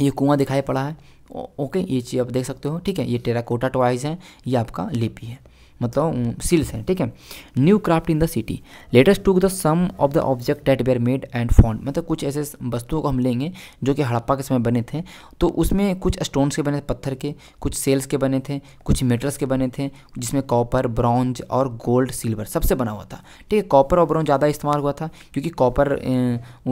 ये कुआं दिखाई पड़ा है ओके ये चीज़ आप देख सकते हो ठीक है ये टेराकोटा टॉयज़ हैं ये आपका लिपि है मतलब सील्स हैं ठीक है new craft in the city latest to the some of the object that were made and found मतलब कुछ ऐसे वस्तुओं को हम लेंगे जो कि हड़प्पा के समय बने थे तो उसमें कुछ स्टोन्स के बने थे पत्थर के कुछ सेल्स के बने थे कुछ मेटल्स के बने थे जिसमें कॉपर ब्रॉन्ज और गोल्ड सिल्वर सबसे बना हुआ था ठीक है कॉपर और ब्रॉन्ज ज़्यादा इस्तेमाल हुआ था क्योंकि कॉपर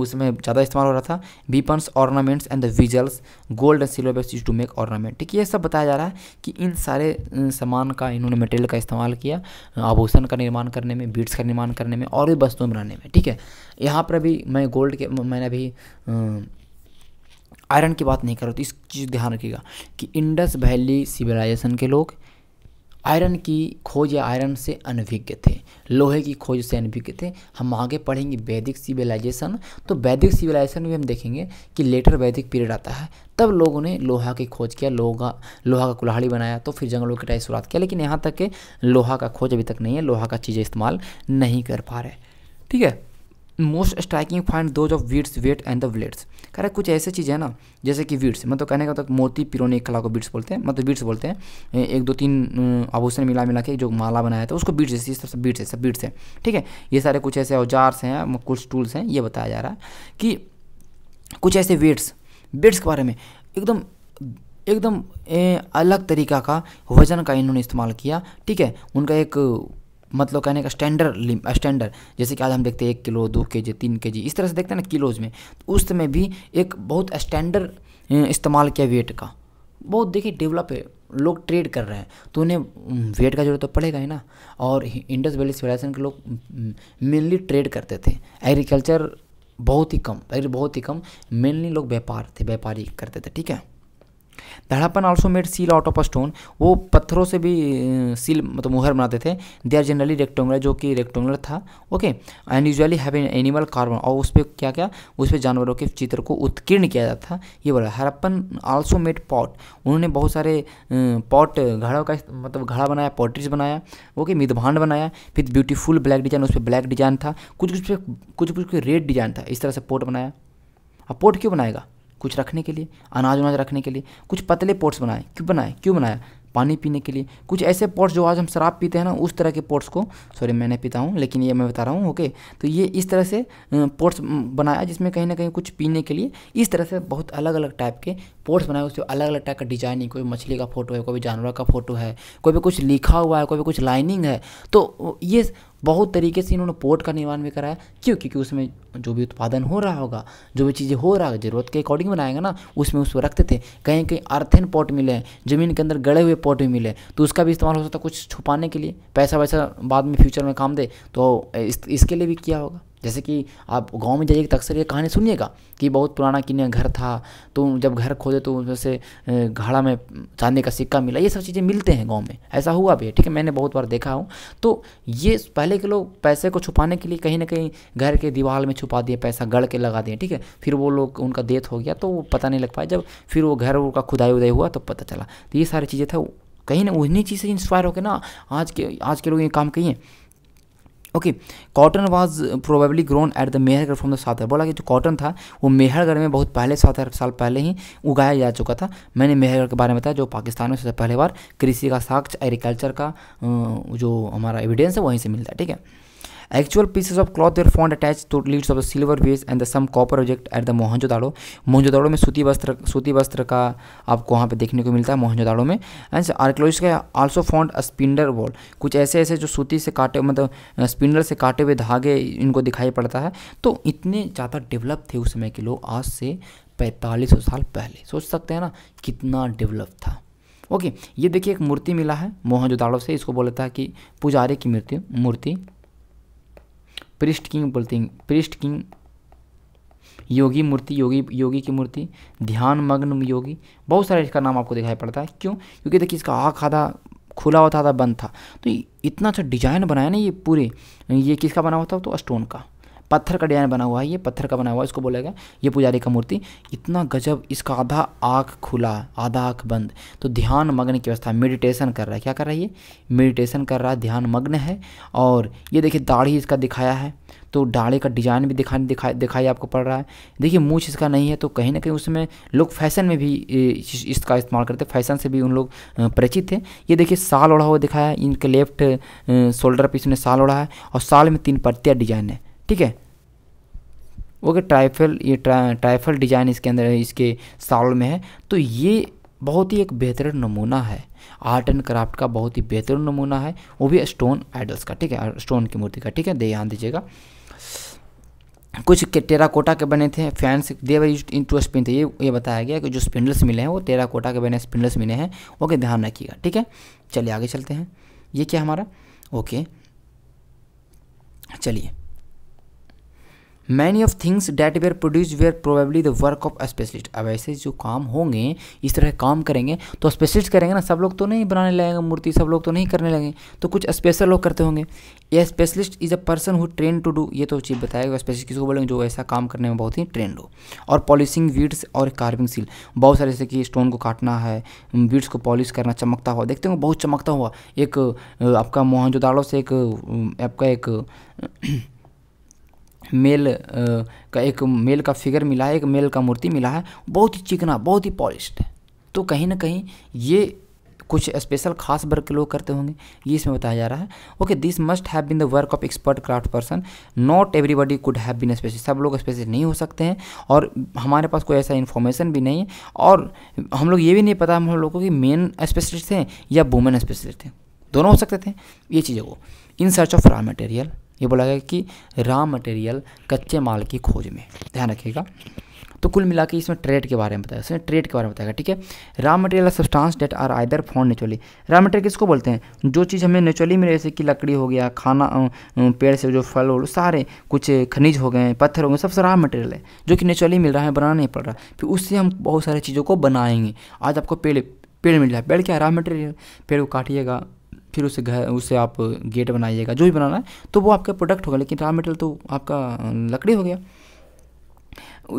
उसमें ज़्यादा इस्तेमाल हो रहा था weapons ornaments and the vessels gold and silver best use to make ornament ठीक है ये सब बताया जा रहा है कि इन सारे सामान का इन्होंने मटेरियल का इस्तेमाल इस्तेमाल किया आभूषण का निर्माण करने में बीट्स का निर्माण करने में और भी वस्तुएं बनाने में ठीक है यहाँ पर अभी मैं गोल्ड के मैंने अभी आयरन की बात नहीं कर रहा तो इस चीज़ ध्यान रखिएगा कि इंडस वैली सिविलाइजेशन के लोग आयरन की खोज या आयरन से अनभिज्ञ थे लोहे की खोज से अनभिज्ञ थे हम आगे पढ़ेंगे वैदिक सिविलाइजेशन तो वैदिक सिविलाइजेशन भी हम देखेंगे कि लेटर वैदिक पीरियड आता है तब लोगों ने लोहा की खोज किया लोहा लोहा का कुल्हाड़ी बनाया तो फिर जंगलों की कटाई शुरुआत किया लेकिन यहाँ तक के लोहा का खोज अभी तक नहीं है लोहा का चीज़ें इस्तेमाल नहीं कर पा रहे ठीक है most striking find those of beads weight and the blades कह रहे कुछ ऐसे चीज़ है ना जैसे कि वीड्स मतलब तो कहने का मतलब मोती पिरोने कला को बीट्स बोलते हैं मतलब बीड्स बोलते हैं एक दो तीन आभूषण मिला मिला के जो माला बनाया था उसको बीट्स जैसे सब बीट्स है सब बीट्स है ठीक है ये सारे कुछ ऐसे औजार्स हैं कुछ टूल्स हैं ये बताया जा रहा है कि कुछ ऐसे वेट्स वेट्स के बारे में एकदम एकदम अलग तरीका का वज़न का इन्होंने इस्तेमाल किया ठीक है उनका एक मतलब कहने का स्टैंडर्ड स्टैंडर्ड uh, जैसे कि आज हम देखते हैं एक किलो दो के जी तीन के जी इस तरह से देखते हैं ना किलोज में तो उस समय भी एक बहुत स्टैंडर्ड uh, इस्तेमाल किया वेट का बहुत देखिए डेवलप है लोग ट्रेड कर रहे हैं तो उन्हें वेट um, का जरूरत तो पड़ेगा ही ना और इंडस वैली सिविलाइजेशन के लोग मेनली um, ट्रेड करते थे एग्रीकल्चर बहुत ही कम बहुत ही कम मेनली लोग व्यापार थे व्यापारी करते थे ठीक है धड़ापन also made seal out of stone वो पत्थरों से भी सील मतलब मुहर बनाते थे दे आर जनरली रेक्टोंगुलर जो कि रेक्टोंगुलर था okay and usually have an animal carbon और उस पर क्या क्या उस पर जानवरों के चित्र को उत्कीर्ण किया जाता था ये बोला हड़प्पन ऑल्सो मेड पॉट उन्होंने बहुत सारे पॉट घड़ा का मतलब घड़ा बनाया पॉटरीज बनाया ओके मिधभांड बनाया फिर ब्यूटीफुल ब्लैक डिजाइन उस पर ब्लैक डिजाइन था कुछ कुछ पे कुछ कुछ रेड डिजाइन था इस तरह से पोर्ट बनाया अब पोर्ट क्यों बनाएगा कुछ रखने के लिए अनाज उनाज रखने के लिए कुछ पतले पोर्ट्स बनाए क्यों बनाए क्यों बनाया पानी पीने के लिए कुछ ऐसे पोर्ट्स जो आज हम शराब पीते हैं ना उस तरह के पोर्ट्स को सॉरी मैंने पीता हूँ लेकिन ये मैं बता रहा हूँ ओके तो ये इस तरह से पोर्ट्स बनाया जिसमें कहीं ना कहीं कुछ पीने के लिए इस तरह से बहुत अलग अलग टाइप के पोर्ट्स बनाए उसके अलग अलग टाइप का डिजाइन है कोई मछली का फोटो है कोई जानवर का फोटो है कोई भी कुछ लिखा हुआ है कोई भी कुछ लाइनिंग है तो ये बहुत तरीके से इन्होंने पोर्ट का निर्माण भी कराया क्यों क्योंकि उसमें जो भी उत्पादन हो रहा होगा जो भी चीज़ें हो रहा है जरूरत के अकॉर्डिंग बनाएगा ना उसमें उसको रखते थे कहीं कहीं अर्थन पोर्ट मिले हैं ज़मीन के अंदर गड़े हुए पोर्ट भी मिले तो उसका भी इस्तेमाल हो सकता है कुछ छुपाने के लिए पैसा वैसा बाद में फ्यूचर में काम दे तो इस, इसके लिए भी किया होगा जैसे कि आप गांव में जाइए तो अक्सर ये कहानी सुनिएगा कि बहुत पुराना किन्ने घर था तो जब घर खोदे तो उसमें से घाड़ा में चांदी का सिक्का मिला ये सब चीज़ें मिलते हैं गाँव में ऐसा हुआ भी है ठीक है मैंने बहुत बार देखा हूँ तो ये पहले के लोग पैसे को छुपाने के लिए कहीं ना कहीं घर के दीवार में छुपा दिए पैसा गढ़ के लगा दिए ठीक है फिर वो लोग उनका डेथ हो गया तो वो पता नहीं लग पाया जब फिर वो घर का खुदाई उदाई हुआ तो पता चला तो ये सारी चीज़ें था कहीं ना उन्हीं चीज़ से इंस्पायर होकर ना आज के आज के लोग ये काम किए okay cotton was probably grown at the Mehrgarh from the साथ बोला कि जो कॉटन था वो मेहरगढ़ में बहुत पहले सात साल पहले ही उगाया जा चुका था मैंने मेहरगढ़ के बारे में बताया जो पाकिस्तान में सबसे पहली बार कृषि का साक्ष्य एग्रीकल्चर का जो हमारा एविडेंस है वहीं से मिलता है ठीक है Actual pieces of cloth were found attached to leads of the silver vase and the some copper object at the Mohenjodaro Mohenjodaro में सूती वस्त्र सूती वस्त्र का आपको वहाँ पे देखने को मिलता है मोहनजोदाड़ो में एंड आर्कोलॉजिस्ट का also found a spindle whorl कुछ ऐसे ऐसे जो सूती से काटे मतलब स्पिंडर से काटे हुए धागे इनको दिखाई पड़ता है तो इतने ज़्यादा डेवलप थे उस समय के लोग आज से पैंतालीस साल पहले सोच सकते हैं ना कितना डेवलप था ओके ये देखिए एक मूर्ति मिला है मोहनजोदाड़ो से इसको बोला था कि पुजारी की मूर्ति मूर्ति पृष्ठ किंग बोलते हैं पृष्ठ किंग योगी मूर्ति योगी योगी की मूर्ति ध्यान मग्न योगी बहुत सारे इसका नाम आपको दिखाई पड़ता है क्यों क्योंकि देखिए इसका आँख आधा खुला होता था बंद था तो इतना अच्छा डिजाइन बनाया ना ये पूरे ये किसका बना हुआ था तो स्टोन का पत्थर का डिजाइन बना हुआ है ये पत्थर का बना हुआ है इसको बोला गया ये पुजारी का मूर्ति इतना गजब इसका आधा आँख खुला आधा आँख बंद तो ध्यान मग्न की अवस्था मेडिटेशन कर रहा है क्या कर रहा है ये मेडिटेशन कर रहा है ध्यान मग्न है और ये देखिए दाढ़ी इसका दिखाया है तो दाढ़ी का डिज़ाइन भी दिखा दिखाई दिखाई आपको पड़ रहा है देखिए मूछ इसका नहीं है तो कहीं ना कहीं उसमें लोग फैशन में भी इसका इस्तेमाल करते फैशन से भी उन लोग परिचित थे ये देखिए साल ओढ़ा हुआ दिखाया है इनके लेफ्ट शोल्डर पर इसने साल ओढ़ा है और साल में तीन पत्तियाँ डिजाइन है ठीक है ओके ट्राइफल ये ट्रा, ट्राइफल डिज़ाइन इसके अंदर इसके साल में है तो ये बहुत ही एक बेहतर नमूना है आर्ट एंड क्राफ्ट का बहुत ही बेहतर नमूना है वो भी स्टोन आइडल्स का ठीक है स्टोन की मूर्ति का ठीक है दे ध्यान दीजिएगा कुछ के टेराकोटा के बने थे फैंस देवर इन टू स्पिन थे ये ये बताया गया कि जो स्पिंडल्स मिले हैं वो टेराकोटा के बने स्पिंडल्स मिले हैं ओके ध्यान रखिएगा ठीक है चलिए आगे चलते हैं ये क्या हमारा ओके चलिए many of things that were produce were probably the work of specialist अब ऐसे जो काम होंगे इस तरह काम करेंगे तो स्पेशलिस्ट करेंगे ना सब लोग तो नहीं बनाने लगेंगे मूर्ति सब लोग तो नहीं करने लगेंगे तो कुछ स्पेशल लोग करते होंगे ये specialist is a person who train to do ये तो चीज़ बताएगा स्पेशलिस्ट किसको बोलेंगे जो ऐसा काम करने में बहुत ही ट्रेंड हो और पॉलिशिंग वीड्स और कार्विंग सील बहुत सारे जैसे कि स्टोन को काटना है वीड्स को पॉलिश करना चमकता हुआ देखते हो बहुत चमकता हुआ एक आपका मोहनजोदारों से एक आपका एक मेल का एक मेल का फिगर मिला है एक मेल का मूर्ति मिला है बहुत ही चिकना बहुत ही पॉलिश्ड है तो कहीं ना कहीं ये कुछ स्पेशल खास वर्ग के लोग करते होंगे ये इसमें बताया जा रहा है okay this must have been the work of expert craft person not everybody could have been special सब लोग स्पेशल नहीं हो सकते हैं और हमारे पास कोई ऐसा इन्फॉर्मेशन भी नहीं है और हम लोग ये भी नहीं पता हम लोगों को कि मेन स्पेशलिस्ट हैं या वुमेन स्पेशलिस्ट हैं दोनों हो सकते थे ये चीज़ें वो in search of raw material ये बोला गया कि रॉ मटेरियल कच्चे माल की खोज में ध्यान रखिएगा तो कुल मिला के इसमें ट्रेड के बारे में बताया इसमें ट्रेड के बारे में बताएगा ठीक है raw material substance that are either found naturally raw material किसको बोलते हैं जो चीज़ हमें नेचुरली मिले जैसे कि लकड़ी हो गया खाना पेड़ से जो फल और सारे कुछ खनिज हो गए पत्थर हो गए सबसे रॉ मटेरियल है जो कि नेचुरली मिल रहा है बनाना नहीं पड़ रहा फिर उससे हम बहुत सारी चीज़ों को बनाएंगे आज आपको पेड़ पेड़ मिल रहा है पेड़ क्या रॉ मटेरियल पेड़ को काटिएगा फिर उसे घर उसे आप गेट बनाइएगा जो भी बनाना है तो वो आपका प्रोडक्ट होगा लेकिन रॉ मेटेरियल तो आपका लकड़ी हो गया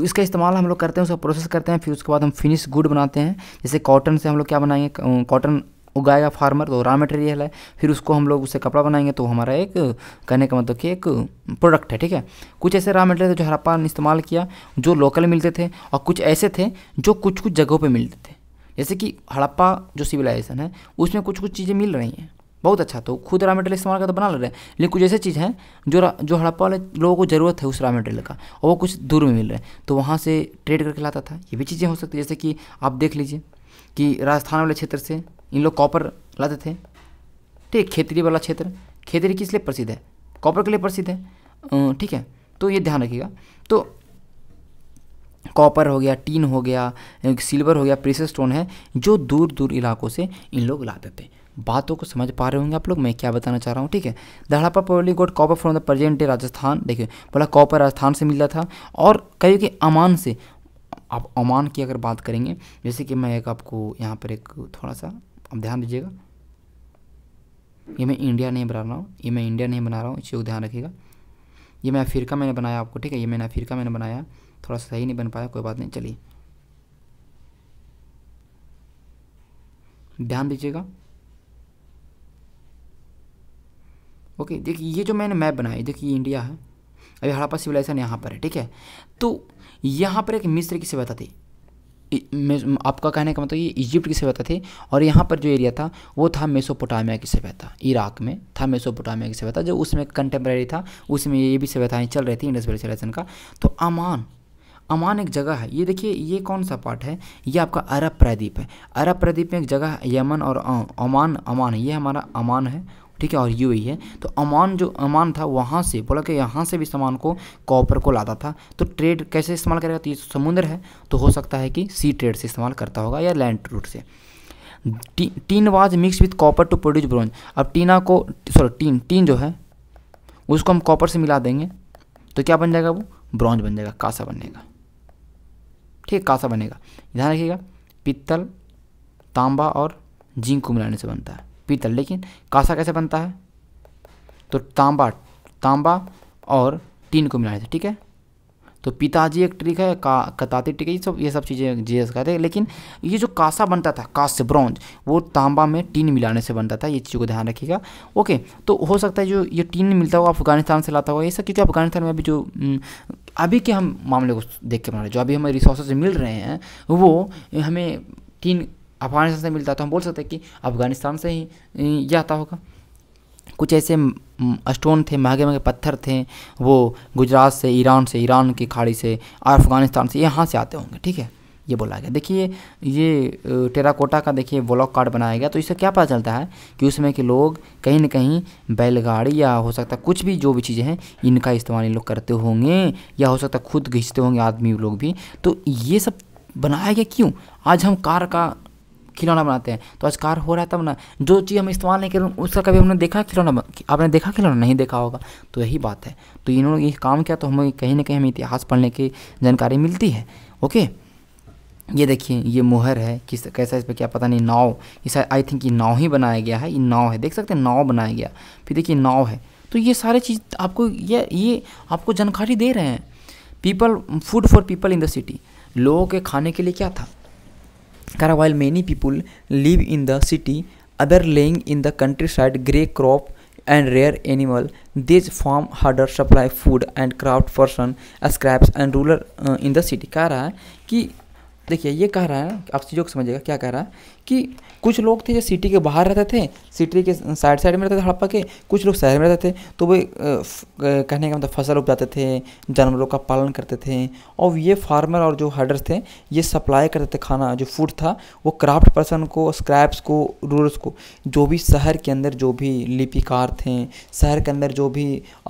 इसका इस्तेमाल हम लोग करते हैं उसका प्रोसेस करते हैं फिर उसके बाद हम फिनिश गुड बनाते हैं जैसे कॉटन से हम लोग क्या बनाएंगे कॉटन उगाएगा फार्मर तो रॉ मटेरियल है फिर उसको हम लोग उससे कपड़ा बनाएंगे तो हमारा एक कहने का मतलब कि एक प्रोडक्ट है ठीक है कुछ ऐसे रॉ मटेरियल जो हड़प्पा ने इस्तेमाल किया जो लोकल मिलते थे और कुछ ऐसे थे जो कुछ कुछ जगहों पर मिलते थे जैसे कि हड़प्पा जो सिविलाइजेशन है उसमें कुछ कुछ चीज़ें मिल रही हैं बहुत अच्छा तो खुद रॉ मटेरियल इस्तेमाल करके तो बना ले रहे हैं लेकिन कुछ ऐसे चीज़ है जो जो हड़प्पा वाले लोगों को ज़रूरत है उस रॉ मटेरियल का और वो कुछ दूर में मिल रहा है तो वहाँ से ट्रेड करके लाता था ये भी चीज़ें हो सकती है जैसे कि आप देख लीजिए कि राजस्थान वाले क्षेत्र से इन लोग कॉपर लाते थे ठीक खेतरी वाला क्षेत्र खेतरी किस लिए प्रसिद्ध है कॉपर के लिए प्रसिद्ध है ठीक है तो ये ध्यान रखिएगा तो कॉपर हो गया टीन हो गया सिल्वर हो गया प्रेशर स्टोन है जो दूर दूर इलाकों से इन लोग लाते थे बातों को समझ पा रहे होंगे आप लोग मैं क्या बताना चाह रहा हूँ ठीक है the probably got copper from the present day Rajasthan देखिए बोला कॉपर राजस्थान से मिला था और कहीं कि अमान से आप अमान की अगर बात करेंगे जैसे कि मैं एक आपको यहाँ पर एक थोड़ा सा आप ध्यान दीजिएगा ये मैं इंडिया नहीं बना रहा हूँ ये मैं इंडिया नहीं बना रहा हूँ इसको ध्यान रखिएगा ये मैं अफ्रीका मैंने बनाया आपको ठीक है ये मैंने अफ्रीका मैंने बनाया थोड़ा सा सही नहीं बन पाया कोई बात नहीं चलिए ध्यान दीजिएगा ओके देखिए ये जो मैंने मैप बनाया देखिए ये इंडिया है अभी हड़प्पा सिविलाइजेशन यहाँ पर है ठीक है तो यहाँ पर एक मिस्र की सभ्यता थी आपका कहने का मतलब ये इजिप्ट की सभ्यता थी और यहाँ पर जो एरिया था वो था मेसोपोटामिया की सभ्यता इराक में था मेसोपोटामिया की सभ्यता जो उसमें कंटेम्प्रेरी था उसमें ये भी सभ्यताएँ चल रही थी इंडस सिविलाइजेशन का तो अमान अमान एक जगह है ये देखिए ये कौन सा पार्ट है ये आपका अरब प्रदीप है अरब प्रदीप में एक जगह है यमन और ओमान अमान ये हमारा अमान है ठीक है और यू है तो अमान जो अमान था वहाँ से बोला कि यहाँ से भी सामान को कॉपर को लाता था तो ट्रेड कैसे इस्तेमाल करेगा तो ये समुद्र है तो हो सकता है कि सी ट्रेड से इस्तेमाल करता होगा या लैंड रूट से टी, tin was mix with copper to produce bronze अब टीना को सॉरी टीन टीन जो है उसको हम कॉपर से मिला देंगे तो क्या बन जाएगा वो ब्रॉन्ज बन जाएगा कासा बनेगा ठीक है कासा बनेगा ध्यान रखिएगा पित्तल तांबा और जिंक को मिलाने से बनता है पीतल लेकिन कासा कैसे बनता है तो तांबा तांबा और टीन को मिलाने से ठीक है तो पिताजी एक ट्रिक है का कताती ट्रिक है ये सब ये सब चीज़ें जी एस कहते हैं लेकिन ये जो कासा बनता था कांस्य ब्रॉन्ज वो तांबा में टीन मिलाने से बनता था ये चीज़ को ध्यान रखिएगा ओके तो हो सकता है जो ये टीन मिलता हुआ अफगानिस्तान से लाता हुआ ये सब क्योंकि अफगानिस्तान में अभी जो अभी के हम मामले को देख के बना रहे जो अभी हमें रिसोर्सेज मिल रहे हैं वो हमें टीन अफगानिस्तान से मिलता तो हम बोल सकते हैं कि अफगानिस्तान से ही यह आता होगा कुछ ऐसे स्टोन थे महंगे महंगे पत्थर थे वो गुजरात से ईरान से ईरान की खाड़ी से और अफगानिस्तान से यहाँ से आते होंगे ठीक है ये बोला गया देखिए ये टेराकोटा का देखिए ब्लॉक कार्ड बनाया गया तो इससे क्या पता चलता है कि उसमें के लोग कहीं ना कहीं बैलगाड़ी या हो सकता है कुछ भी जो भी चीज़ें हैं इनका इस्तेमाल इन लोग करते होंगे या हो सकता है खुद घिंचते होंगे आदमी लोग भी तो ये सब बनाया गया क्यों आज हम कार का खिलौना बनाते हैं तो कार हो रहा है तब ना जो चीज़ हम इस्तेमाल नहीं कर रहे उसका कभी हमने देखा खिलौना आपने देखा खिलौना नहीं देखा होगा तो यही बात है तो इन्होंने ये काम किया तो हमें कहीं ना कहीं हमें इतिहास पढ़ने की जानकारी मिलती है ओके ये देखिए ये मोहर है किस कैसा इस पर क्या पता नहीं नाव इस आई थिंक ये नाव ही बनाया गया है ये नाव है देख सकते हैं नाव बनाया गया फिर देखिए नाव है तो ये सारे चीज़ आपको ये ये आपको जानकारी दे रहे हैं people food for people in the city लोगों के खाने के लिए क्या था Kara, while many people live in the city, other laying in the countryside grey crop and rare animal. These farm harder supply food and craft person, scraps and ruler uh, in the city. कह रहा है कि देखिए ये कह रहा है आप जो समझिएगा क्या कह रहा है कि कुछ लोग थे जो सिटी के बाहर रहते थे सिटी के साइड साइड में रहते थे हड़प्पा के कुछ लोग शहर में रहते थे तो वे कहने का मतलब फसल उपजाते थे जानवरों का पालन करते थे और ये फार्मर और जो हर्डर्स थे ये सप्लाई करते थे खाना जो फूड था वो क्राफ्ट पर्सन को स्क्रैप्स को रूरल्स को जो भी शहर के अंदर जो भी लिपिकार थे शहर के अंदर जो भी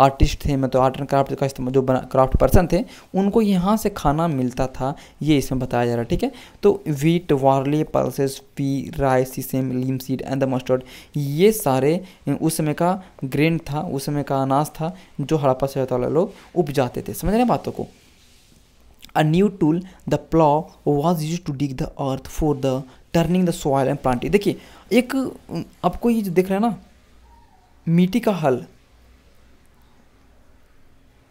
आर्टिस्ट थे मतलब आर्ट एंड क्राफ्ट का इस्तेमाल जो बना क्राफ्ट पर्सन थे उनको यहाँ से खाना मिलता था ये इसमें बताया जा रहा है ठीक है तो वीट वार्ली पल्सेस पी बी rye sesame linseed and the mustard ये सारे उस समय का ग्रेन था उस समय का अनाज था जो हड़प्पा सभ्यता वाले लोग उपजाते थे समझ रहे हैं बातों को a new tool the plough was use to dig the earth for the turning the soil and planting. देखिए एक आपको ये जो रहे हैं ना मिट्टी का हल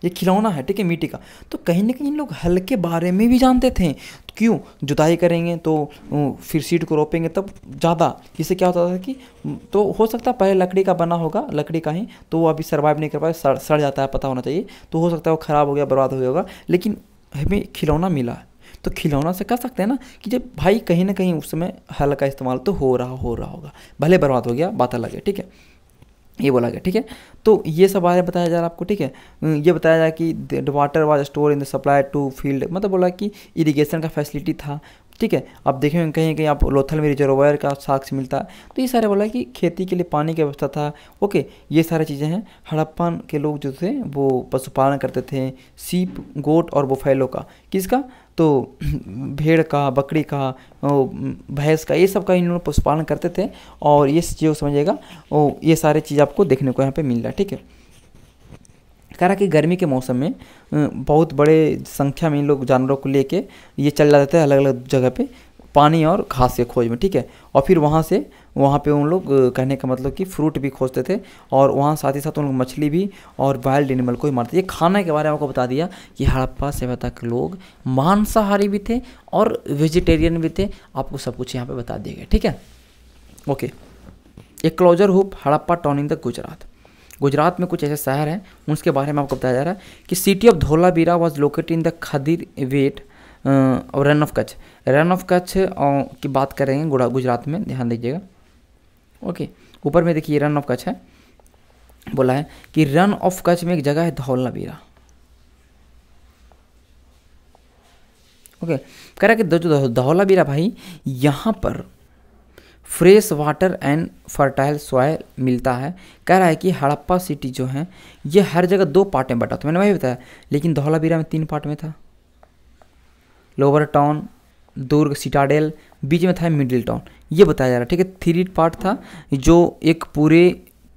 ये खिलौना है ठीक है मिट्टी का तो कहीं ना कहीं इन लोग हल के बारे में भी जानते थे तो क्यों जुताई करेंगे तो फिर सीट को रोपेंगे तब ज़्यादा इससे क्या होता था कि तो हो सकता है पहले लकड़ी का बना होगा लकड़ी का ही तो वो अभी सर्वाइव नहीं कर पाए सड़ सड़ जाता है पता होना चाहिए तो हो सकता है वो ख़राब हो गया बर्बाद हो गया होगा लेकिन हमें खिलौना मिला तो खिलौना से कह सकते हैं ना कि जब भाई कहीं ना कहीं उस समय हल का इस्तेमाल तो हो रहा हो रहा होगा भले बर्बाद हो गया बात अलग है ठीक है ये बोला गया ठीक है तो ये सब बारे में बताया जा रहा है आपको ठीक है ये बताया जा कि water was store in the supply to field मतलब बोला कि इरिगेशन का फैसिलिटी था ठीक है आप देखेंगे कहीं कहीं आप लोथल में रिजर्वायर का साक्ष मिलता है तो ये सारे बोला कि खेती के लिए पानी की व्यवस्था था ओके ये सारी चीज़ें हैं हड़प्पा के लोग जो थे वो पशुपालन करते थे सीप गोट और बुफेलो का किसका तो भेड़ का बकरी का भैंस का ये सब का इन लोग पशुपालन करते थे और ये जो समझिएगा वो ये सारी चीज़ आपको देखने को यहाँ पे मिल रहा है ठीक है कह रहा कि गर्मी के मौसम में बहुत बड़े संख्या में इन लोग जानवरों को लेके ये चल जाते थे अलग अलग जगह पे पानी और घास के खोज में ठीक है और फिर वहाँ से वहाँ पे उन लोग कहने का मतलब कि फ्रूट भी खोजते थे और वहाँ साथ ही साथ उन लोग मछली भी और वाइल्ड एनिमल को ही मारते थे ये खाने के बारे में आपको बता दिया कि हड़प्पा सभ्यता के लोग मांसाहारी भी थे और वेजिटेरियन भी थे आपको सब कुछ यहाँ पर बता दिया गया ठीक है okay a closer hoop Harappa town in the Gujarat Gujarat में कुछ ऐसे शहर हैं उसके बारे में आपको बताया जा रहा है कि city of Dholavira was locate in the Khadir Bet और रन ऑफ कच्छ रन ऑफ कच्छ की बात करेंगे गुजरात में ध्यान दीजिएगा ओके ऊपर में देखिए रन ऑफ कच्छ है बोला है कि रन ऑफ कच्छ में एक जगह है धौल बीरा ओके कह रहा है कि धौला बीरा भाई यहाँ पर fresh water and fertile soil मिलता है कह रहा है कि हड़प्पा सिटी जो है ये हर जगह दो पार्ट में बटा था मैंने वही बताया लेकिन धौलाबीरा में तीन पार्ट में था लोअर टाउन दुर्ग सिटाडेल बीच में था मिडिल टाउन ये बताया जा रहा है ठीक है थ्री पार्ट था जो एक पूरे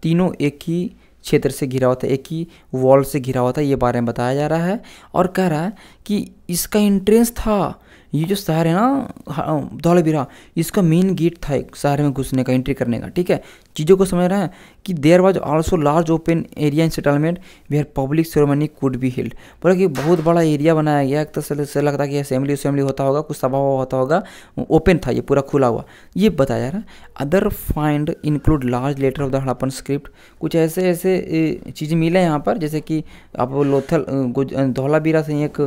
तीनों एक ही क्षेत्र से घिरा हुआ था एक ही वॉल से घिरा हुआ था ये बारे में बताया जा रहा है और कह रहा है कि इसका एंट्रेंस था ये जो शहर है ना हाँ, धौलबीरा इसका मेन गेट था एक शहर में घुसने का एंट्री करने का ठीक है चीज़ों को समझ रहे हैं कि there was also large open area in settlement where public ceremony could be held बोला कि बहुत बड़ा एरिया बनाया गया एक तो से लगता है कि असेंबली असेंबली होता होगा कुछ सभा होता होगा ओपन था ये पूरा खुला हुआ ये बताया जा रहा है other find include large letter of the Harappan script कुछ ऐसे ऐसे चीज़ें मिले यहाँ पर जैसे कि आप लोथल धौलाबीरा से एक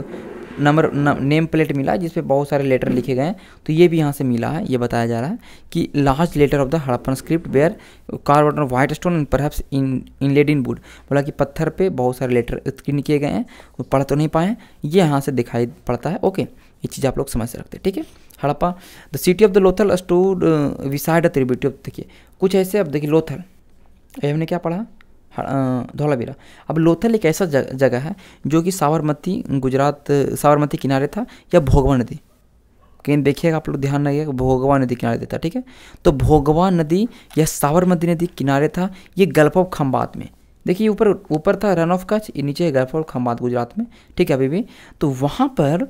नंबर नेम प्लेट मिला जिसपे बहुत सारे लेटर लिखे गए हैं तो ये भी यहाँ से मिला है ये बताया जा रहा है कि large letter of the Harappan script were carbon और white stone and perhaps in inlaid in wood बोला कि पत्थर पे बहुत सारे लेटर स्क्रीन किए गए हैं वो पढ़ तो नहीं पाए ये यहाँ से दिखाई पड़ता है ओके ये चीज़ आप लोग समझ रखते हैं ठीक है Harappa the city of the Lothal store beside tributary of देखिए कुछ ऐसे अब देखिए लोथल हमने क्या पढ़ा धौलावीरा अब लोथल एक ऐसा जगह है जो कि साबरमती गुजरात साबरमती किनारे था या भोगवा नदी कहीं देखिएगा आप लोग ध्यान रखिएगा भोगवा नदी किनारे देता ठीक है तो भोगवा नदी या साबरमती नदी किनारे था ये गल्फ ऑफ खम्बात में देखिए ऊपर ऊपर था रन ऑफ कच्छ नीचे गल्फ ऑफ खम्बात गुजरात में ठीक है अभी भी तो वहाँ पर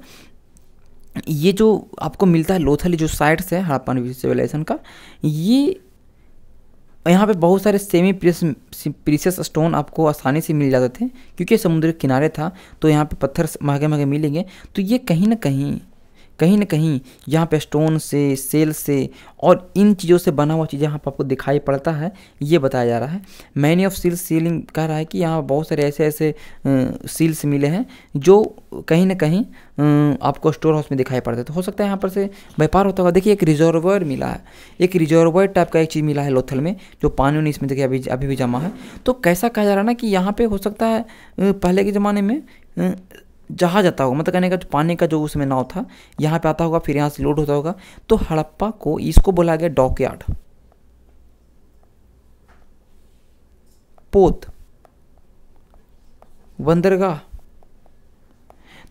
ये जो आपको मिलता है लोथली जो साइट्स है हड़प्पा सिविलाइजेशन का ये यहाँ पे बहुत सारे सेमी प्रिस प्रीसियस स्टोन आपको आसानी से मिल जाते थे क्योंकि समुद्र के किनारे था तो यहाँ पे पत्थर महंगे महंगे मिलेंगे तो ये कहीं ना कहीं कहीं ना कहीं यहाँ पे स्टोन से सेल से और इन चीज़ों से बना हुआ चीज़ यहाँ पर आपको दिखाई पड़ता है ये बताया जा रहा है मैनी ऑफ सील सीलिंग कह रहा है कि यहाँ बहुत सारे ऐसे ऐसे सील्स मिले हैं जो कहीं ना कहीं आपको स्टोर हाउस में दिखाई पड़ता है तो हो सकता है यहाँ पर से व्यापार होता हुआ देखिए एक रिजर्वर मिला है एक रिजर्वर टाइप का एक चीज़ मिला है लोथल में जो पानी उन्नीस में देखिए अभी अभी भी जमा है तो कैसा कहा जा रहा है ना कि यहाँ पर हो सकता है पहले के ज़माने में जहाँ जाता होगा मतलब कहने का जो पानी का जो उसमें नाव था यहाँ पे आता होगा फिर यहाँ से लोड होता होगा तो हड़प्पा को इसको बोला गया डॉक यार्ड पोत बंदरगाह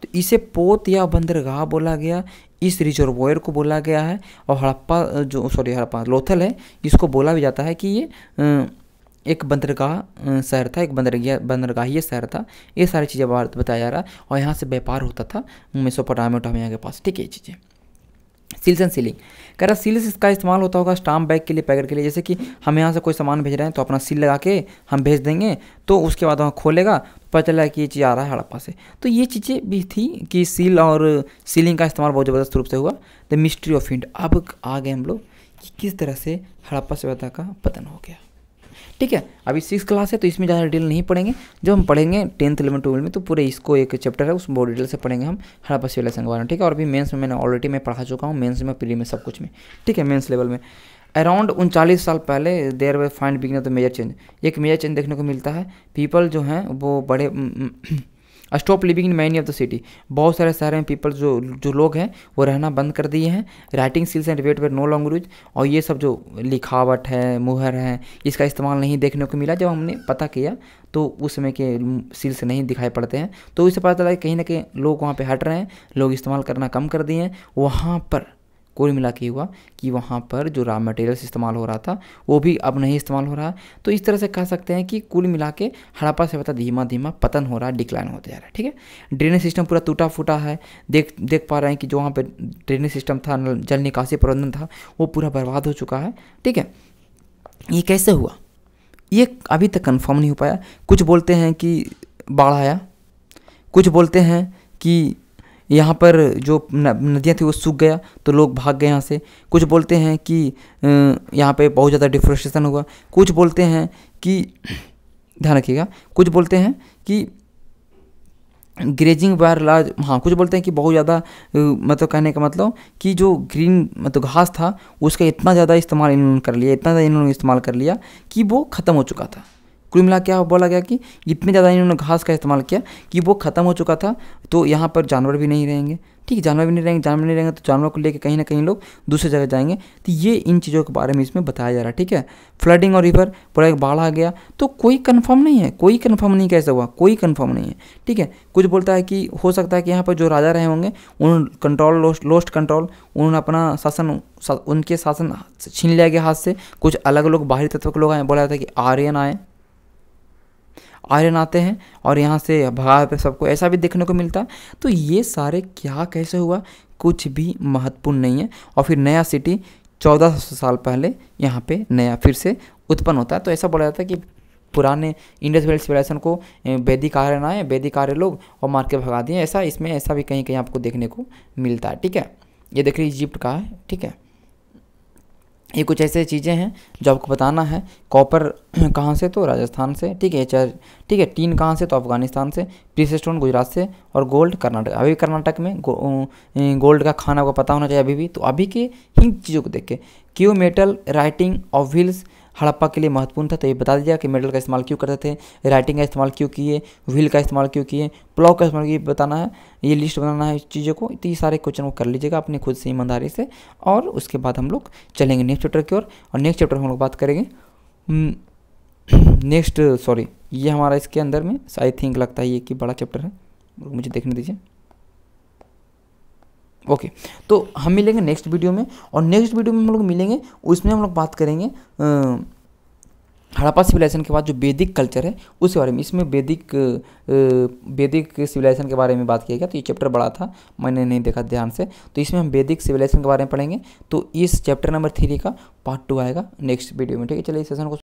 तो इसे पोत या बंदरगाह बोला गया इस रिजर्वोयर को बोला गया है और हड़प्पा जो सॉरी हड़प्पा लोथल है इसको बोला भी जाता है कि ये अं, एक बंदरगाह शहर था एक बंदरगाह ये शहर था ये सारी चीज़ें भारत बताया जा रहा है और यहाँ से व्यापार होता था मेसोपोटामिया यहाँ के पास ठीक है ये चीज़ें सील्स एंड सीलिंग कह रहा सील्स इसका इस्तेमाल होता होगा स्टाम्प बैग के लिए पैकेट के लिए जैसे कि हम यहाँ से कोई सामान भेज रहे हैं तो अपना सील लगा के हम भेज देंगे तो उसके बाद वहाँ खोलेगा तो पता चला कि ये चीज़ आ रहा है हड़प्पा से तो ये चीज़ें भी थी कि सील और सीलिंग का इस्तेमाल बहुत ज़बरदस्त रूप से हुआ द मिस्ट्री ऑफ इंड अब आ गए हम लोग कि किस तरह से हड़प्पा सभ्यता का पतन हो गया ठीक है अभी सिक्स क्लास है तो इसमें ज़्यादा डिटेल नहीं पढ़ेंगे जब हम पढ़ेंगे टेंथ इलेवन ट्वेल्व में तो पूरे इसको एक चैप्टर है उस बहुत डिटेल से पढ़ेंगे हम हड़प्पा सिविलाइजेशन के बारे में ठीक है और अभी मेन्स में मैंने ऑलरेडी मैं पढ़ा चुका हूँ मेन्स में प्री में सब कुछ में ठीक है मेन्स लेवल में अराउंड उनचालीस साल पहले there we find began the major change एक मेजर चेंज देखने को मिलता है पीपल जो हैं वो बड़े stop living in many of the city बहुत सारे शहर में पीपल जो जो लोग हैं वो रहना बंद कर दिए हैं writing skills and weight were no long use और ये सब जो लिखावट है मुहर है इसका इस्तेमाल नहीं देखने को मिला जब हमने पता किया तो उस समय के सिल्स नहीं दिखाई पड़ते हैं तो इससे पता चला कहीं ना कहीं लोग वहाँ पर हट रहे हैं लोग इस्तेमाल करना कम कर दिए हैं वहाँ पर कुल मिला के हुआ कि वहाँ पर जो रॉ मटेरियल्स इस्तेमाल हो रहा था वो भी अब नहीं इस्तेमाल हो रहा है तो इस तरह से कह सकते हैं कि कुल मिला के हड़प्पा सभ्यता धीमा धीमा पतन हो रहा है डिक्लाइन होते जा रहा है ठीक है ड्रेनेज सिस्टम पूरा टूटा फूटा है देख देख पा रहे हैं कि जो वहाँ पर ड्रेनेज सिस्टम था जल निकासी प्रबंधन था वो पूरा बर्बाद हो चुका है ठीक है ये कैसे हुआ ये अभी तक कन्फर्म नहीं हो पाया कुछ बोलते हैं कि बाढ़ आया कुछ बोलते हैं कि यहाँ पर जो नदियाँ थी वो सूख गया तो लोग भाग गए यहाँ से कुछ बोलते हैं कि यहाँ पे बहुत ज़्यादा डिफ्रेस्टेशन हुआ कुछ बोलते हैं कि ध्यान रखिएगा कुछ बोलते हैं कि ग्रेजिंग वायर लार्ज हाँ कुछ बोलते हैं कि बहुत ज़्यादा मतलब कहने का मतलब कि जो ग्रीन मतलब घास था उसका इतना ज़्यादा इस्तेमाल इन्होंने कर लिया इतना ज़्यादा इन्होंने इस्तेमाल कर लिया कि वो ख़त्म हो चुका था कुल मिला क्या बोला गया कि इतने ज़्यादा इन्होंने घास का इस्तेमाल किया कि वो ख़त्म हो चुका था तो यहाँ पर जानवर भी नहीं रहेंगे ठीक है जानवर भी नहीं रहेंगे जानवर नहीं रहेंगे तो जानवरों को लेकर कहीं ना कहीं लोग दूसरी जगह जाएंगे तो ये इन चीज़ों के बारे में इसमें बताया जा रहा है ठीक है फ्लडिंग और रिवर पूरा एक बाढ़ आ गया तो कोई कन्फर्म नहीं है कोई कन्फर्म नहीं कैसे हुआ कोई कन्फर्म नहीं है ठीक है कुछ बोलता है कि हो सकता है कि यहाँ पर जो राजा रहे होंगे उन्होंने कंट्रोल लोस्ट लोस्ट कंट्रोल उन्होंने अपना शासन उनके शासन छीन लिया गया हाथ से कुछ अलग लोग बाहरी तत्व के लोग आए बोला जाता है कि आर्यन आए आयरन आते हैं और यहाँ से भगा पे सबको ऐसा भी देखने को मिलता है तो ये सारे क्या कैसे हुआ कुछ भी महत्वपूर्ण नहीं है और फिर नया सिटी चौदह साल पहले यहाँ पे नया फिर से उत्पन्न होता है तो ऐसा बोला जाता है कि पुराने इंडस वेल्ड सिविलाइजेशन को वैदिक आर्य ना है वैदिक आर्य लोग और मार के भगा दिए ऐसा इसमें ऐसा भी कहीं कहीं आपको देखने को मिलता है ठीक है ये देख लीजिए इजिप्ट का है ठीक है ये कुछ ऐसे चीज़ें हैं जो आपको बताना है कॉपर कहाँ से तो राजस्थान से ठीक है चार ठीक है टीन कहाँ से तो अफगानिस्तान से प्रीस स्टोन गुजरात से और गोल्ड कर्नाटक अभी कर्नाटक में गो, गोल्ड का खाना आपको पता होना चाहिए अभी भी तो अभी के ही चीज़ों को देख के क्यू metal writing of wheels Harappa के लिए महत्वपूर्ण था तो ये बता दीजिएगा कि मेडल का इस्तेमाल क्यों करते थे राइटिंग का इस्तेमाल क्यों किए व्हील का इस्तेमाल क्यों किए प्लॉक का इस्तेमाल किए बताना है ये लिस्ट बनाना है इस चीज़ों को तो ये सारे क्वेश्चन को कर लीजिएगा अपने खुद से ईमानदारी से और उसके बाद हम लोग चलेंगे नेक्स्ट चैप्टर की ओर और नेक्स्ट चैप्टर हम लोग बात करेंगे हम्म, नेक्स्ट सॉरी ये हमारा इसके अंदर में आई थिंक लगता है ये कि बड़ा चैप्टर है मुझे देखने दीजिए ओके okay, तो हम मिलेंगे नेक्स्ट वीडियो में और नेक्स्ट वीडियो में हम लोग मिलेंगे उसमें हम लोग बात करेंगे हड़प्पा सिविलाइजेशन के बाद जो वैदिक कल्चर है उसके बारे में इसमें वैदिक वैदिक सिविलाइजेशन के बारे में बात किया गया तो ये चैप्टर बड़ा था मैंने नहीं देखा ध्यान से तो इसमें हम वैदिक सिविलाइजेशन के बारे में पढ़ेंगे तो इस चैप्टर नंबर थ्री का पार्ट टू आएगा नेक्स्ट वीडियो में ठीक है चलिए इस सेशन को